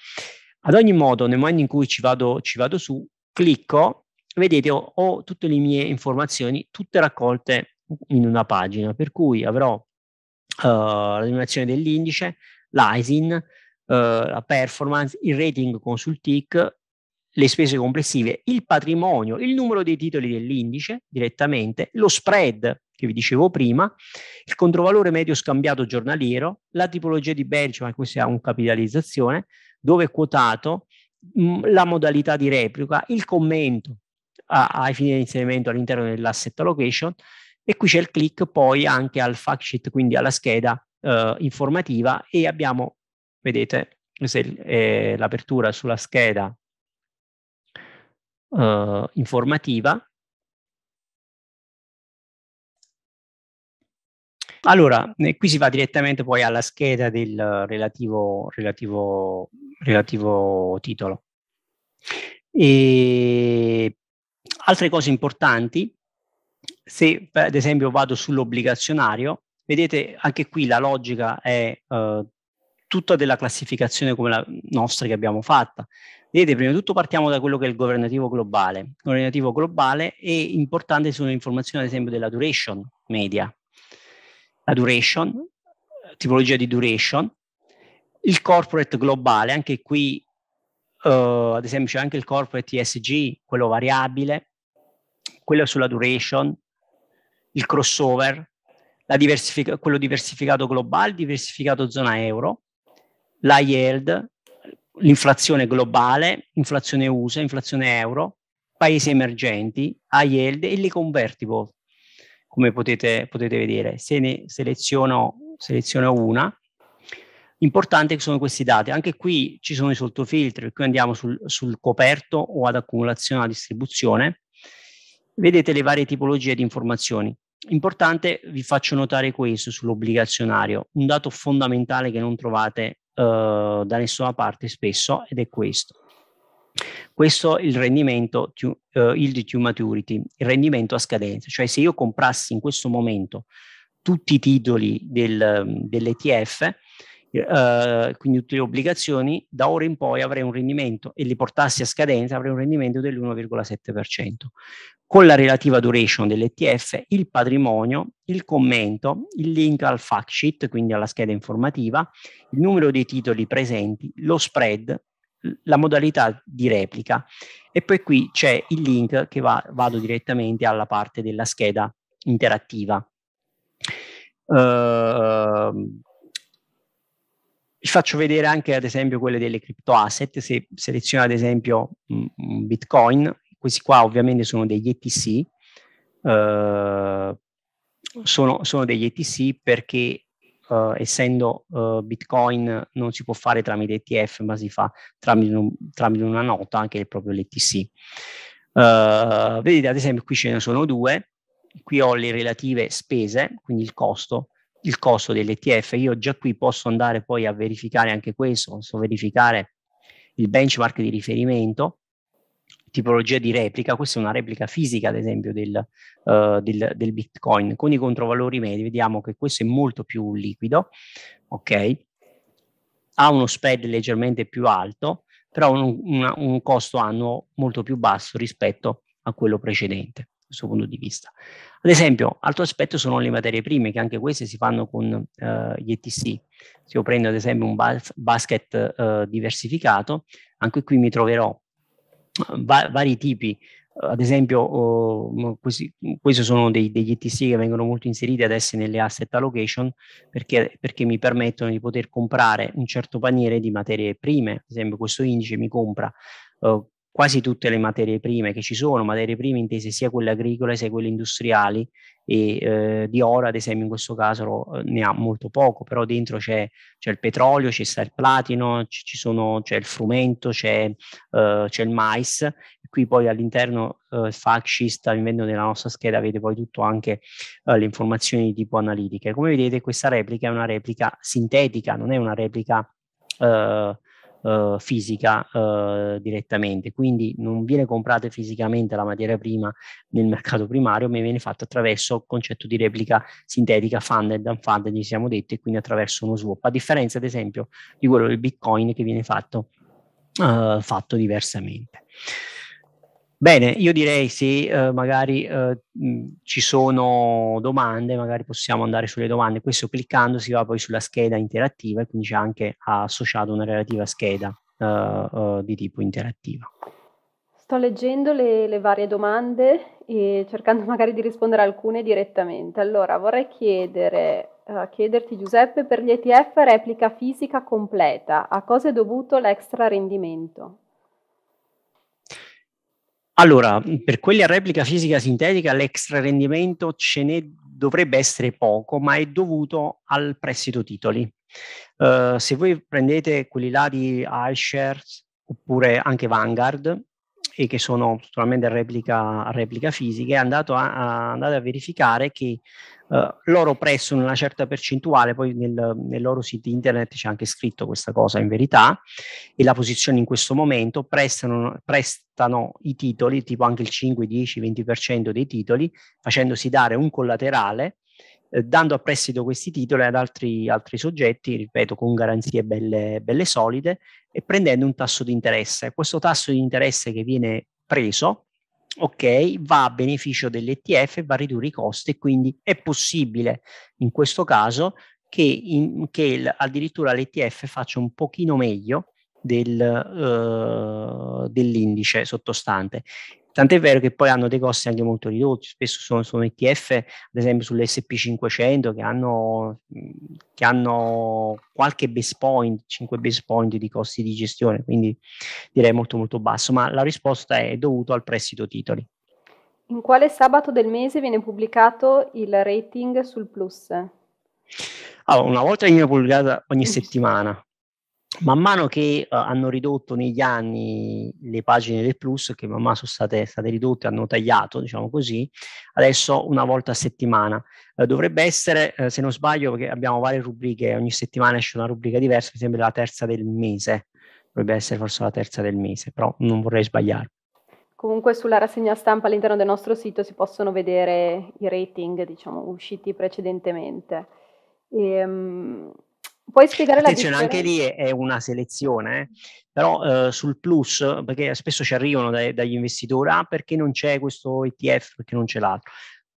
Ad ogni modo, nel momento in cui ci vado, ci vado su, clicco, vedete ho, ho tutte le mie informazioni, tutte raccolte in una pagina, per cui avrò uh, eh, la dell'indice, l'ISIN, uh, la performance, il rating con sul TIC, le spese complessive, il patrimonio, il numero dei titoli dell'indice direttamente, lo spread che vi dicevo prima, il controvalore medio scambiato giornaliero, la tipologia di benchmark, questa è un capitalizzazione, dove è quotato, mm, la modalità di replica, il commento a, ai fini di inserimento all'interno dell'asset allocation, e qui c'è il click poi anche al fact sheet, quindi alla scheda eh, informativa e abbiamo, vedete, se, è eh, l'apertura sulla scheda eh, informativa. Allora, eh, qui si va direttamente poi alla scheda del relativo, relativo, relativo titolo. E altre cose importanti se ad esempio vado sull'obbligazionario, vedete anche qui la logica è eh, tutta della classificazione come la nostra che abbiamo fatta. Vedete, prima di tutto partiamo da quello che è il governativo globale. Il governativo globale è importante sono informazioni ad esempio della duration media. La duration, tipologia di duration, il corporate globale, anche qui eh, ad esempio c'è anche il corporate ESG, quello variabile, quello sulla duration, il crossover, diversific- quello diversificato globale, diversificato zona euro, la yield, l'inflazione globale, inflazione USA, inflazione euro, paesi emergenti, a yield e le convertible, come potete, potete vedere. Se ne seleziono, seleziono una, importante che sono questi dati. Anche qui ci sono i sottofiltri, qui andiamo sul, sul coperto o ad accumulazione a distribuzione. Vedete le varie tipologie di informazioni importante, vi faccio notare questo sull'obbligazionario, un dato fondamentale che non trovate uh, da nessuna parte spesso ed è questo. Questo è il rendimento, to, uh, eh, yield to maturity, il rendimento a scadenza, cioè se io comprassi in questo momento tutti i titoli del, dell'ETF, Uh, eh, quindi tutte le obbligazioni, da ora in poi avrei un rendimento e li portassi a scadenza, avrei un rendimento dell'1,7% con la relativa duration dell'ETF, il patrimonio, il commento, il link al fact sheet, quindi alla scheda informativa, il numero dei titoli presenti, lo spread, la modalità di replica e poi qui c'è il link che va, vado direttamente alla parte della scheda interattiva. Uh, vi faccio vedere anche ad esempio quelle delle criptoasset, se seleziono ad esempio mh, Bitcoin, questi qua ovviamente sono degli ETC, eh, sono, sono, degli ETC perché eh, essendo eh, Bitcoin non si può fare tramite ETF, ma si fa tramite, un, tramite una nota che è proprio l'ETC. Eh, vedete, ad esempio, qui ce ne sono due, qui ho le relative spese, quindi il costo, il costo dell'ETF. Io già qui posso andare poi a verificare anche questo, posso verificare il benchmark di riferimento tipologia di replica, questa è una replica fisica ad esempio del, uh, del, del Bitcoin, con i controvalori medi vediamo che questo è molto più liquido, ok? Ha uno spread leggermente più alto, però un, una, un costo annuo molto più basso rispetto a quello precedente da questo punto di vista. Ad esempio, altro aspetto sono le materie prime, che anche queste si fanno con eh, gli ETC. Se io prendo ad esempio un bas- basket eh, diversificato, anche qui mi troverò va- vari tipi. Ad esempio, oh, questi, questi, sono dei, degli ETC che vengono molto inseriti adesso nelle asset allocation perché, perché mi permettono di poter comprare un certo paniere di materie prime. Ad esempio, questo indice mi compra Uh, quasi tutte le materie prime che ci sono, materie prime intese sia quelle agricole sia quelle industriali e eh, di oro ad esempio in questo caso eh, ne ha molto poco, però dentro c'è, c'è il petrolio, c'è il platino, c- sono, c'è il frumento, c'è, eh, c'è il mais, qui poi all'interno eh, fascista, venendo nella nostra scheda avete poi tutto anche eh, le informazioni di tipo analitiche. Come vedete questa replica è una replica sintetica, non è una replica... Eh, eh, fisica eh, direttamente, quindi non viene comprata fisicamente la materia prima nel mercato primario, ma viene fatta attraverso il concetto di replica sintetica funded, unfunded, ci siamo detti, e quindi attraverso uno swap, a differenza ad esempio di quello del Bitcoin che viene fatto, eh, fatto diversamente. Bene, io direi sì, eh, magari eh, mh, ci sono domande, magari possiamo andare sulle domande. Questo cliccando si va poi sulla scheda interattiva e quindi c'è anche associato una relativa scheda eh, eh, di tipo interattiva. Sto leggendo le, le, varie domande e cercando magari di rispondere a alcune direttamente. Allora, vorrei chiedere, eh, chiederti Giuseppe, per gli ETF replica fisica completa, a cosa è dovuto l'extra rendimento? Allora, per quelli a replica fisica sintetica l'extra rendimento ce ne dovrebbe essere poco, ma è dovuto al prestito titoli. Uh, se voi prendete quelli là di iShares oppure anche Vanguard, e che sono naturalmente replica, replica fisica, è andato a, a, a verificare che eh, loro prestano una certa percentuale, poi nel, nel, loro sito internet c'è anche scritto questa cosa in verità, e la posizione in questo momento prestano, prestano i titoli, tipo anche il 5, 10, 20% dei titoli, facendosi dare un collaterale eh, dando a prestito questi titoli ad altri, altri soggetti, ripeto, con garanzie belle, belle solide e prendendo un tasso di interesse. Questo tasso di interesse che viene preso ok, va a beneficio dell'ETF, va a ridurre i costi e quindi è possibile in questo caso che, in, che il, addirittura l'ETF faccia un pochino meglio del, uh, dell'indice sottostante. Tant'è vero che poi hanno dei costi anche molto ridotti, spesso sono, sono ETF, ad esempio sull'SP500, che hanno, che hanno qualche base point, 5 base point di costi di gestione, quindi direi molto molto basso, ma la risposta è dovuta al prestito titoli. In quale sabato del mese viene pubblicato il rating sul Plus? Allora, una volta viene pubblicata ogni settimana, man mano che uh, hanno ridotto negli anni le pagine del plus, che man mano sono state, state ridotte, hanno tagliato, diciamo così, adesso una volta a settimana. Uh, dovrebbe essere, uh, se non sbaglio, perché abbiamo varie rubriche, ogni settimana esce una rubrica diversa, mi sembra la terza del mese, dovrebbe essere forse la terza del mese, però non vorrei sbagliare. Comunque sulla rassegna stampa all'interno del nostro sito si possono vedere i rating, diciamo, usciti precedentemente. E, um Puoi spiegare la Attenzione, anche lì è, è una selezione, eh? però eh, sul plus, perché spesso ci arrivano dai, dagli investitori, ah perché non c'è questo ETF, perché non c'è l'altro.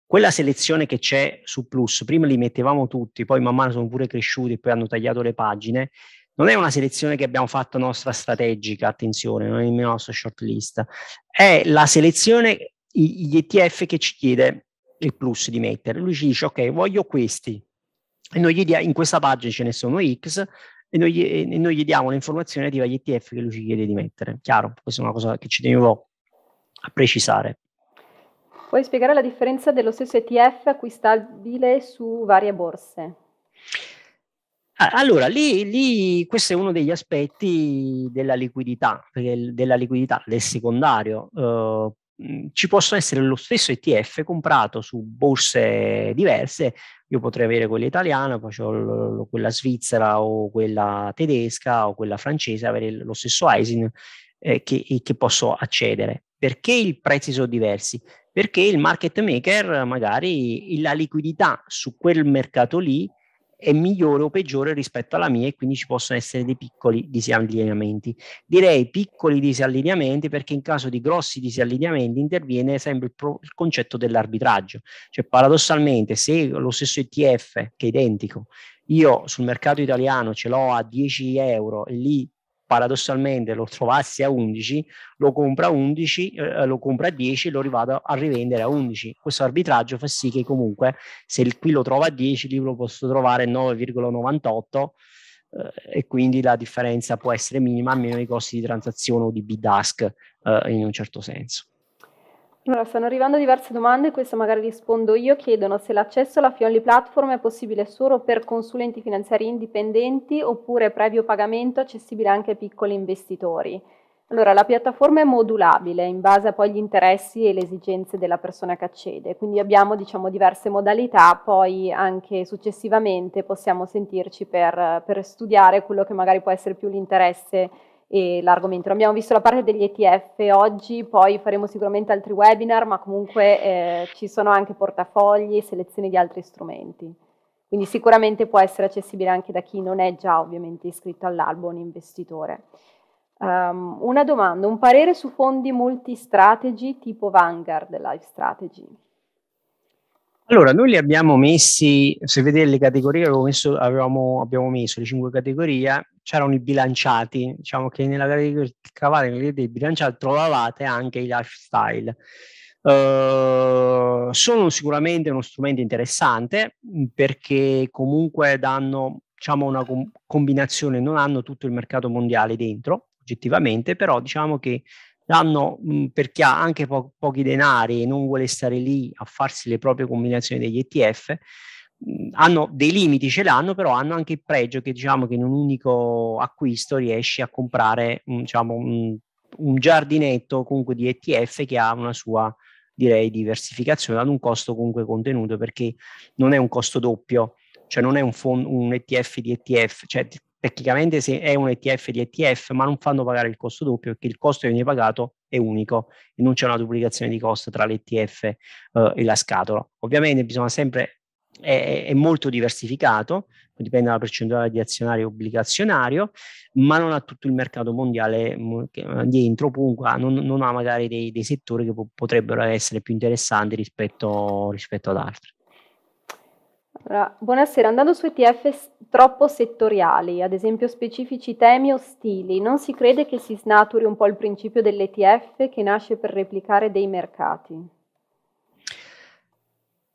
Quella selezione che c'è su plus, prima li mettevamo tutti, poi man mano sono pure cresciuti e poi hanno tagliato le pagine, non è una selezione che abbiamo fatto nostra strategica, attenzione, non è nemmeno la nostra shortlist, è la selezione, gli ETF che ci chiede il plus di mettere. Lui ci dice, ok, voglio questi, e noi gli dia, in questa pagina ce ne sono X e noi, gli, e noi gli diamo l'informazione relativa agli ETF che lui ci chiede di mettere. Chiaro, questa è una cosa che ci tenevo a precisare. Puoi spiegare la differenza dello stesso ETF acquistabile su varie borse? Allora, lì, lì, questo è uno degli aspetti della liquidità, perché della liquidità del secondario. Eh, ci possono essere lo stesso ETF comprato su borse diverse io potrei avere quella italiana, poi ho quella svizzera o quella tedesca o quella francese, avere lo stesso ISIN eh, che, che posso accedere. Perché i prezzi sono diversi? Perché il market maker magari la liquidità su quel mercato lì è migliore o peggiore rispetto alla mia e quindi ci possono essere dei piccoli disallineamenti. Direi piccoli disallineamenti perché in caso di grossi disallineamenti interviene sempre il, pro- il concetto dell'arbitraggio, cioè paradossalmente se lo stesso ETF che è identico io sul mercato italiano ce l'ho a 10 euro e lì paradossalmente lo trovassi a 11, lo compra a 11, eh, lo compra a 10 e lo rivado a rivendere a 11. Questo arbitraggio fa sì che comunque se il, qui lo trovo a 10, lì lo posso trovare a 9,98 eh, e quindi la differenza può essere minima a meno dei costi di transazione o di bid ask eh, in un certo senso. Allora, stanno arrivando diverse domande, questa magari rispondo io. Chiedono se l'accesso alla Fionly Platform è possibile solo per consulenti finanziari indipendenti oppure previo pagamento accessibile anche ai piccoli investitori. Allora, la piattaforma è modulabile in base a poi agli interessi e le esigenze della persona che accede, quindi abbiamo diciamo, diverse modalità, poi anche successivamente possiamo sentirci per, per studiare quello che magari può essere più l'interesse e l'argomento. abbiamo visto la parte degli ETF oggi, poi faremo sicuramente altri webinar, ma comunque eh, ci sono anche portafogli e selezioni di altri strumenti. Quindi sicuramente può essere accessibile anche da chi non è già ovviamente iscritto all'albo un investitore. Um, una domanda, un parere su fondi multi-strategy tipo Vanguard Life Strategy? Allora, noi li abbiamo messi, se vedete le categorie, avevo messo, avevamo, abbiamo messo le cinque categorie, c'erano i bilanciati, diciamo che nella categoria dei bilanciati trovavate anche i lifestyle. Uh, sono sicuramente uno strumento interessante perché comunque danno diciamo, una com- combinazione, non hanno tutto il mercato mondiale dentro, oggettivamente, però diciamo che l'hanno mhmm, per chi ha anche po- pochi denari e non vuole stare lì a farsi le proprie combinazioni degli ETF, mh, mhmm, hanno dei limiti, ce l'hanno, però hanno anche il pregio che diciamo che in un unico acquisto riesci a comprare mh, mhmm, diciamo, un, un giardinetto comunque di ETF che ha una sua direi diversificazione ad un costo comunque contenuto perché non è un costo doppio, cioè non è un, fond- un ETF di ETF, cioè tecnicamente è un ETF di ETF, ma non fanno pagare il costo doppio perché il costo che viene pagato è unico e non c'è una duplicazione di costo tra l'ETF eh, e la scatola. Ovviamente bisogna sempre è, è, molto diversificato, dipende dalla percentuale di azionario e obbligazionario, ma non ha tutto il mercato mondiale eh, dentro, comunque non, non ha magari dei, dei settori che potrebbero essere più interessanti rispetto, rispetto ad altri. Allora, buonasera, andando su ETF troppo settoriali, ad esempio specifici temi o stili, non si crede che si snaturi un po' il principio dell'ETF che nasce per replicare dei mercati?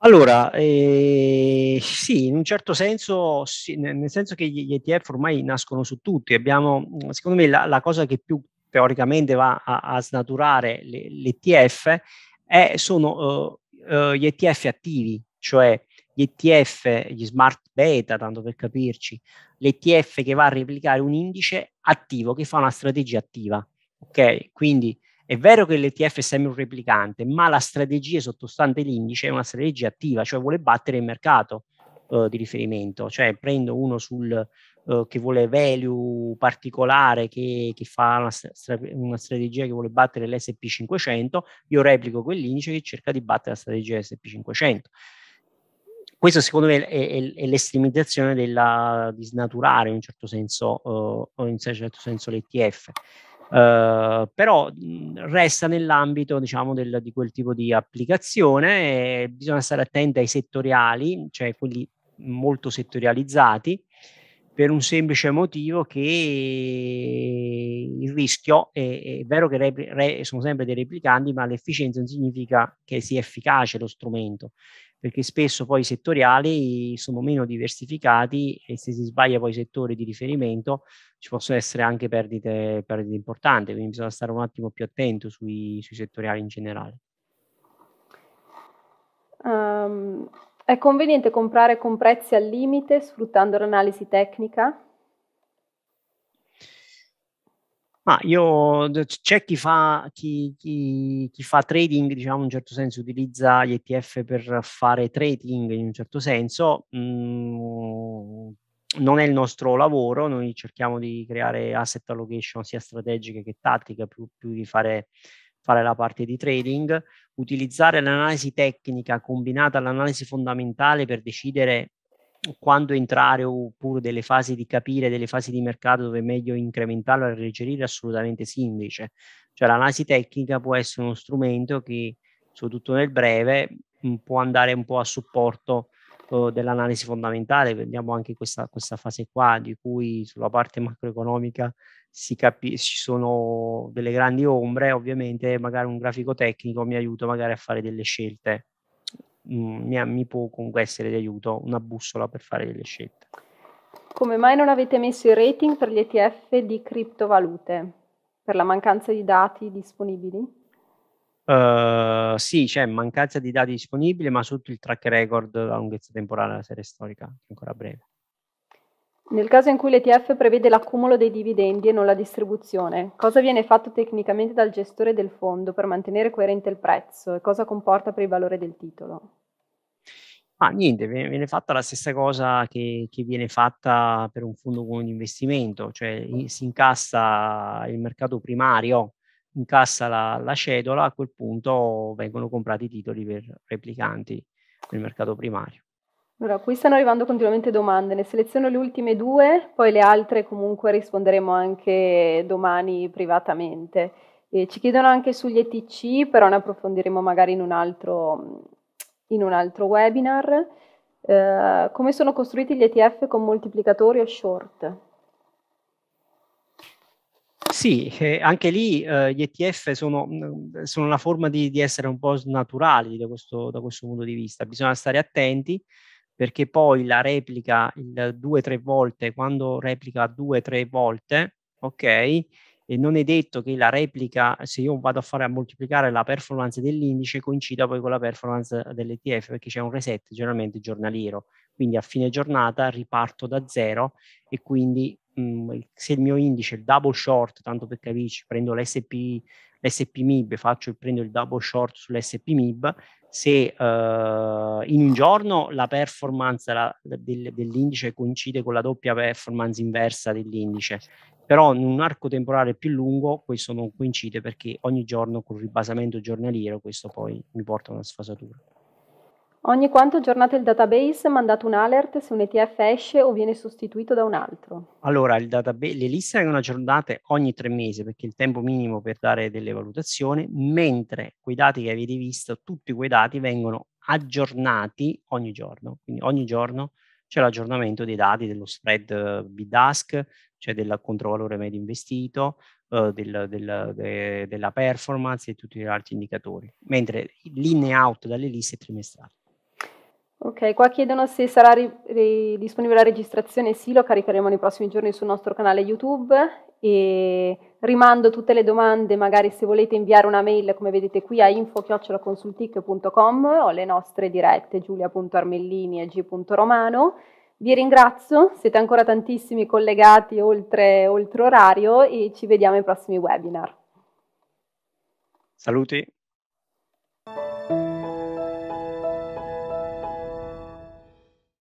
Allora, eh, sì, in un certo senso, sì, nel senso che gli ETF ormai nascono su tutti. Abbiamo, secondo me, la, la cosa che più teoricamente va a, a snaturare l'ETF le, sono uh, uh, gli ETF attivi, cioè gli ETF, gli smart beta, tanto per capirci, l'ETF che va a replicare un indice attivo, che fa una strategia attiva. Ok? Quindi è vero che l'ETF è sempre un replicante, ma la strategia sottostante l'indice è una strategia attiva, cioè vuole battere il mercato eh, di riferimento, cioè prendo uno sul, eh, che vuole value particolare, che, che fa una, una, strategia che vuole battere l'SP500, io replico quell'indice che cerca di battere la strategia SP500 questo secondo me è, è, è l'estremizzazione della, di snaturare in un certo senso, uh, in un certo senso l'ETF. Uh, eh, però mh, resta nell'ambito diciamo, del, di quel tipo di applicazione bisogna stare attenti ai settoriali, cioè quelli molto settorializzati, per un semplice motivo che il rischio è, è vero che repli, re, sono sempre dei replicanti, ma l'efficienza non significa che sia efficace lo strumento perché spesso poi i settoriali sono meno diversificati e se si sbaglia poi i settori di riferimento ci possono essere anche perdite, perdite importanti, quindi bisogna stare un attimo più attento sui, sui settoriali in generale. Um, è conveniente comprare con prezzi al limite sfruttando l'analisi tecnica? Ma io c'è chi fa, chi, chi, chi fa trading, diciamo in un certo senso, utilizza gli ETF per fare trading in un certo senso. Mm, non è il nostro lavoro, noi cerchiamo di creare asset allocation sia strategiche che tattiche, più, più di fare, fare la parte di trading. Utilizzare l'analisi tecnica combinata all'analisi fondamentale per decidere quando entrare oppure delle fasi di capire, delle fasi di mercato dove è meglio incrementarlo e alleggerire, assolutamente sì invece. Cioè l'analisi tecnica può essere uno strumento che, soprattutto nel breve, mm, può andare un po' a supporto eh, dell'analisi fondamentale, vediamo anche questa, questa, fase qua di cui sulla parte macroeconomica si capi- ci sono delle grandi ombre, ovviamente magari un grafico tecnico mi aiuta magari a fare delle scelte mh, mm, mi, può comunque essere di aiuto, una bussola per fare delle scelte. Come mai non avete messo il rating per gli ETF di criptovalute? Per la mancanza di dati disponibili? Uh, sì, c'è mancanza di dati disponibili, ma sotto il track record, la lunghezza temporale della serie storica, che è ancora breve. Nel caso in cui l'ETF prevede l'accumulo dei dividendi e non la distribuzione, cosa viene fatto tecnicamente dal gestore del fondo per mantenere coerente il prezzo e cosa comporta per il valore del titolo? Ah, niente, viene fatta la stessa cosa che, che viene fatta per un fondo con un investimento, cioè si incassa il mercato primario, incassa la, la cedola, a quel punto vengono comprati i titoli per replicanti nel mercato primario. Allora, qui stanno arrivando continuamente domande, ne seleziono le ultime due, poi le altre comunque risponderemo anche domani privatamente. E ci chiedono anche sugli ETC, però ne approfondiremo magari in un altro, in un altro webinar. Eh, come sono costruiti gli ETF con moltiplicatori o short? Sì, eh, anche lì eh, gli ETF sono, mm, sono, una forma di, di essere un po' snaturali da questo, da questo punto di vista. Bisogna stare attenti perché poi la replica il o tre volte, quando replica due o tre volte, ok, e non è detto che la replica, se io vado a fare a moltiplicare la performance dell'indice, coincida poi con la performance dell'ETF, perché c'è un reset generalmente giornaliero. Quindi a fine giornata riparto da zero e quindi mh, mm, se il mio indice, il double short, tanto per capirci, prendo l'SP, l'SP MIB, faccio, prendo il double short sull'SP MIB, se uh, in un giorno la performance la, del, dell'indice coincide con la doppia performance inversa dell'indice, però in un arco temporale più lungo questo non coincide perché ogni giorno con il ribasamento giornaliero questo poi mi porta a una sfasatura. Ogni quanto giornate il database mandate un alert se un ETF esce o viene sostituito da un altro? Allora, il database, le liste vengono aggiornate ogni tre mesi perché è il tempo minimo per dare delle valutazioni, mentre quei dati che avete visto, tutti quei dati vengono aggiornati ogni giorno. Quindi ogni giorno c'è l'aggiornamento dei dati dello spread eh, BDASC, cioè del controvalore medio investito, eh, del, del, de, della performance e tutti gli altri indicatori, mentre l'in e out dalle liste è trimestrale. Ok, qua chiedono se sarà ri- ri- disponibile la registrazione, sì, lo caricheremo nei prossimi giorni sul nostro canale YouTube e rimando tutte le domande, magari se volete inviare una mail, come vedete qui, a info-consultic.com o le nostre dirette giulia.armellini e g.romano. Vi ringrazio, siete ancora tantissimi collegati oltre, oltre orario e ci vediamo ai prossimi webinar. Saluti.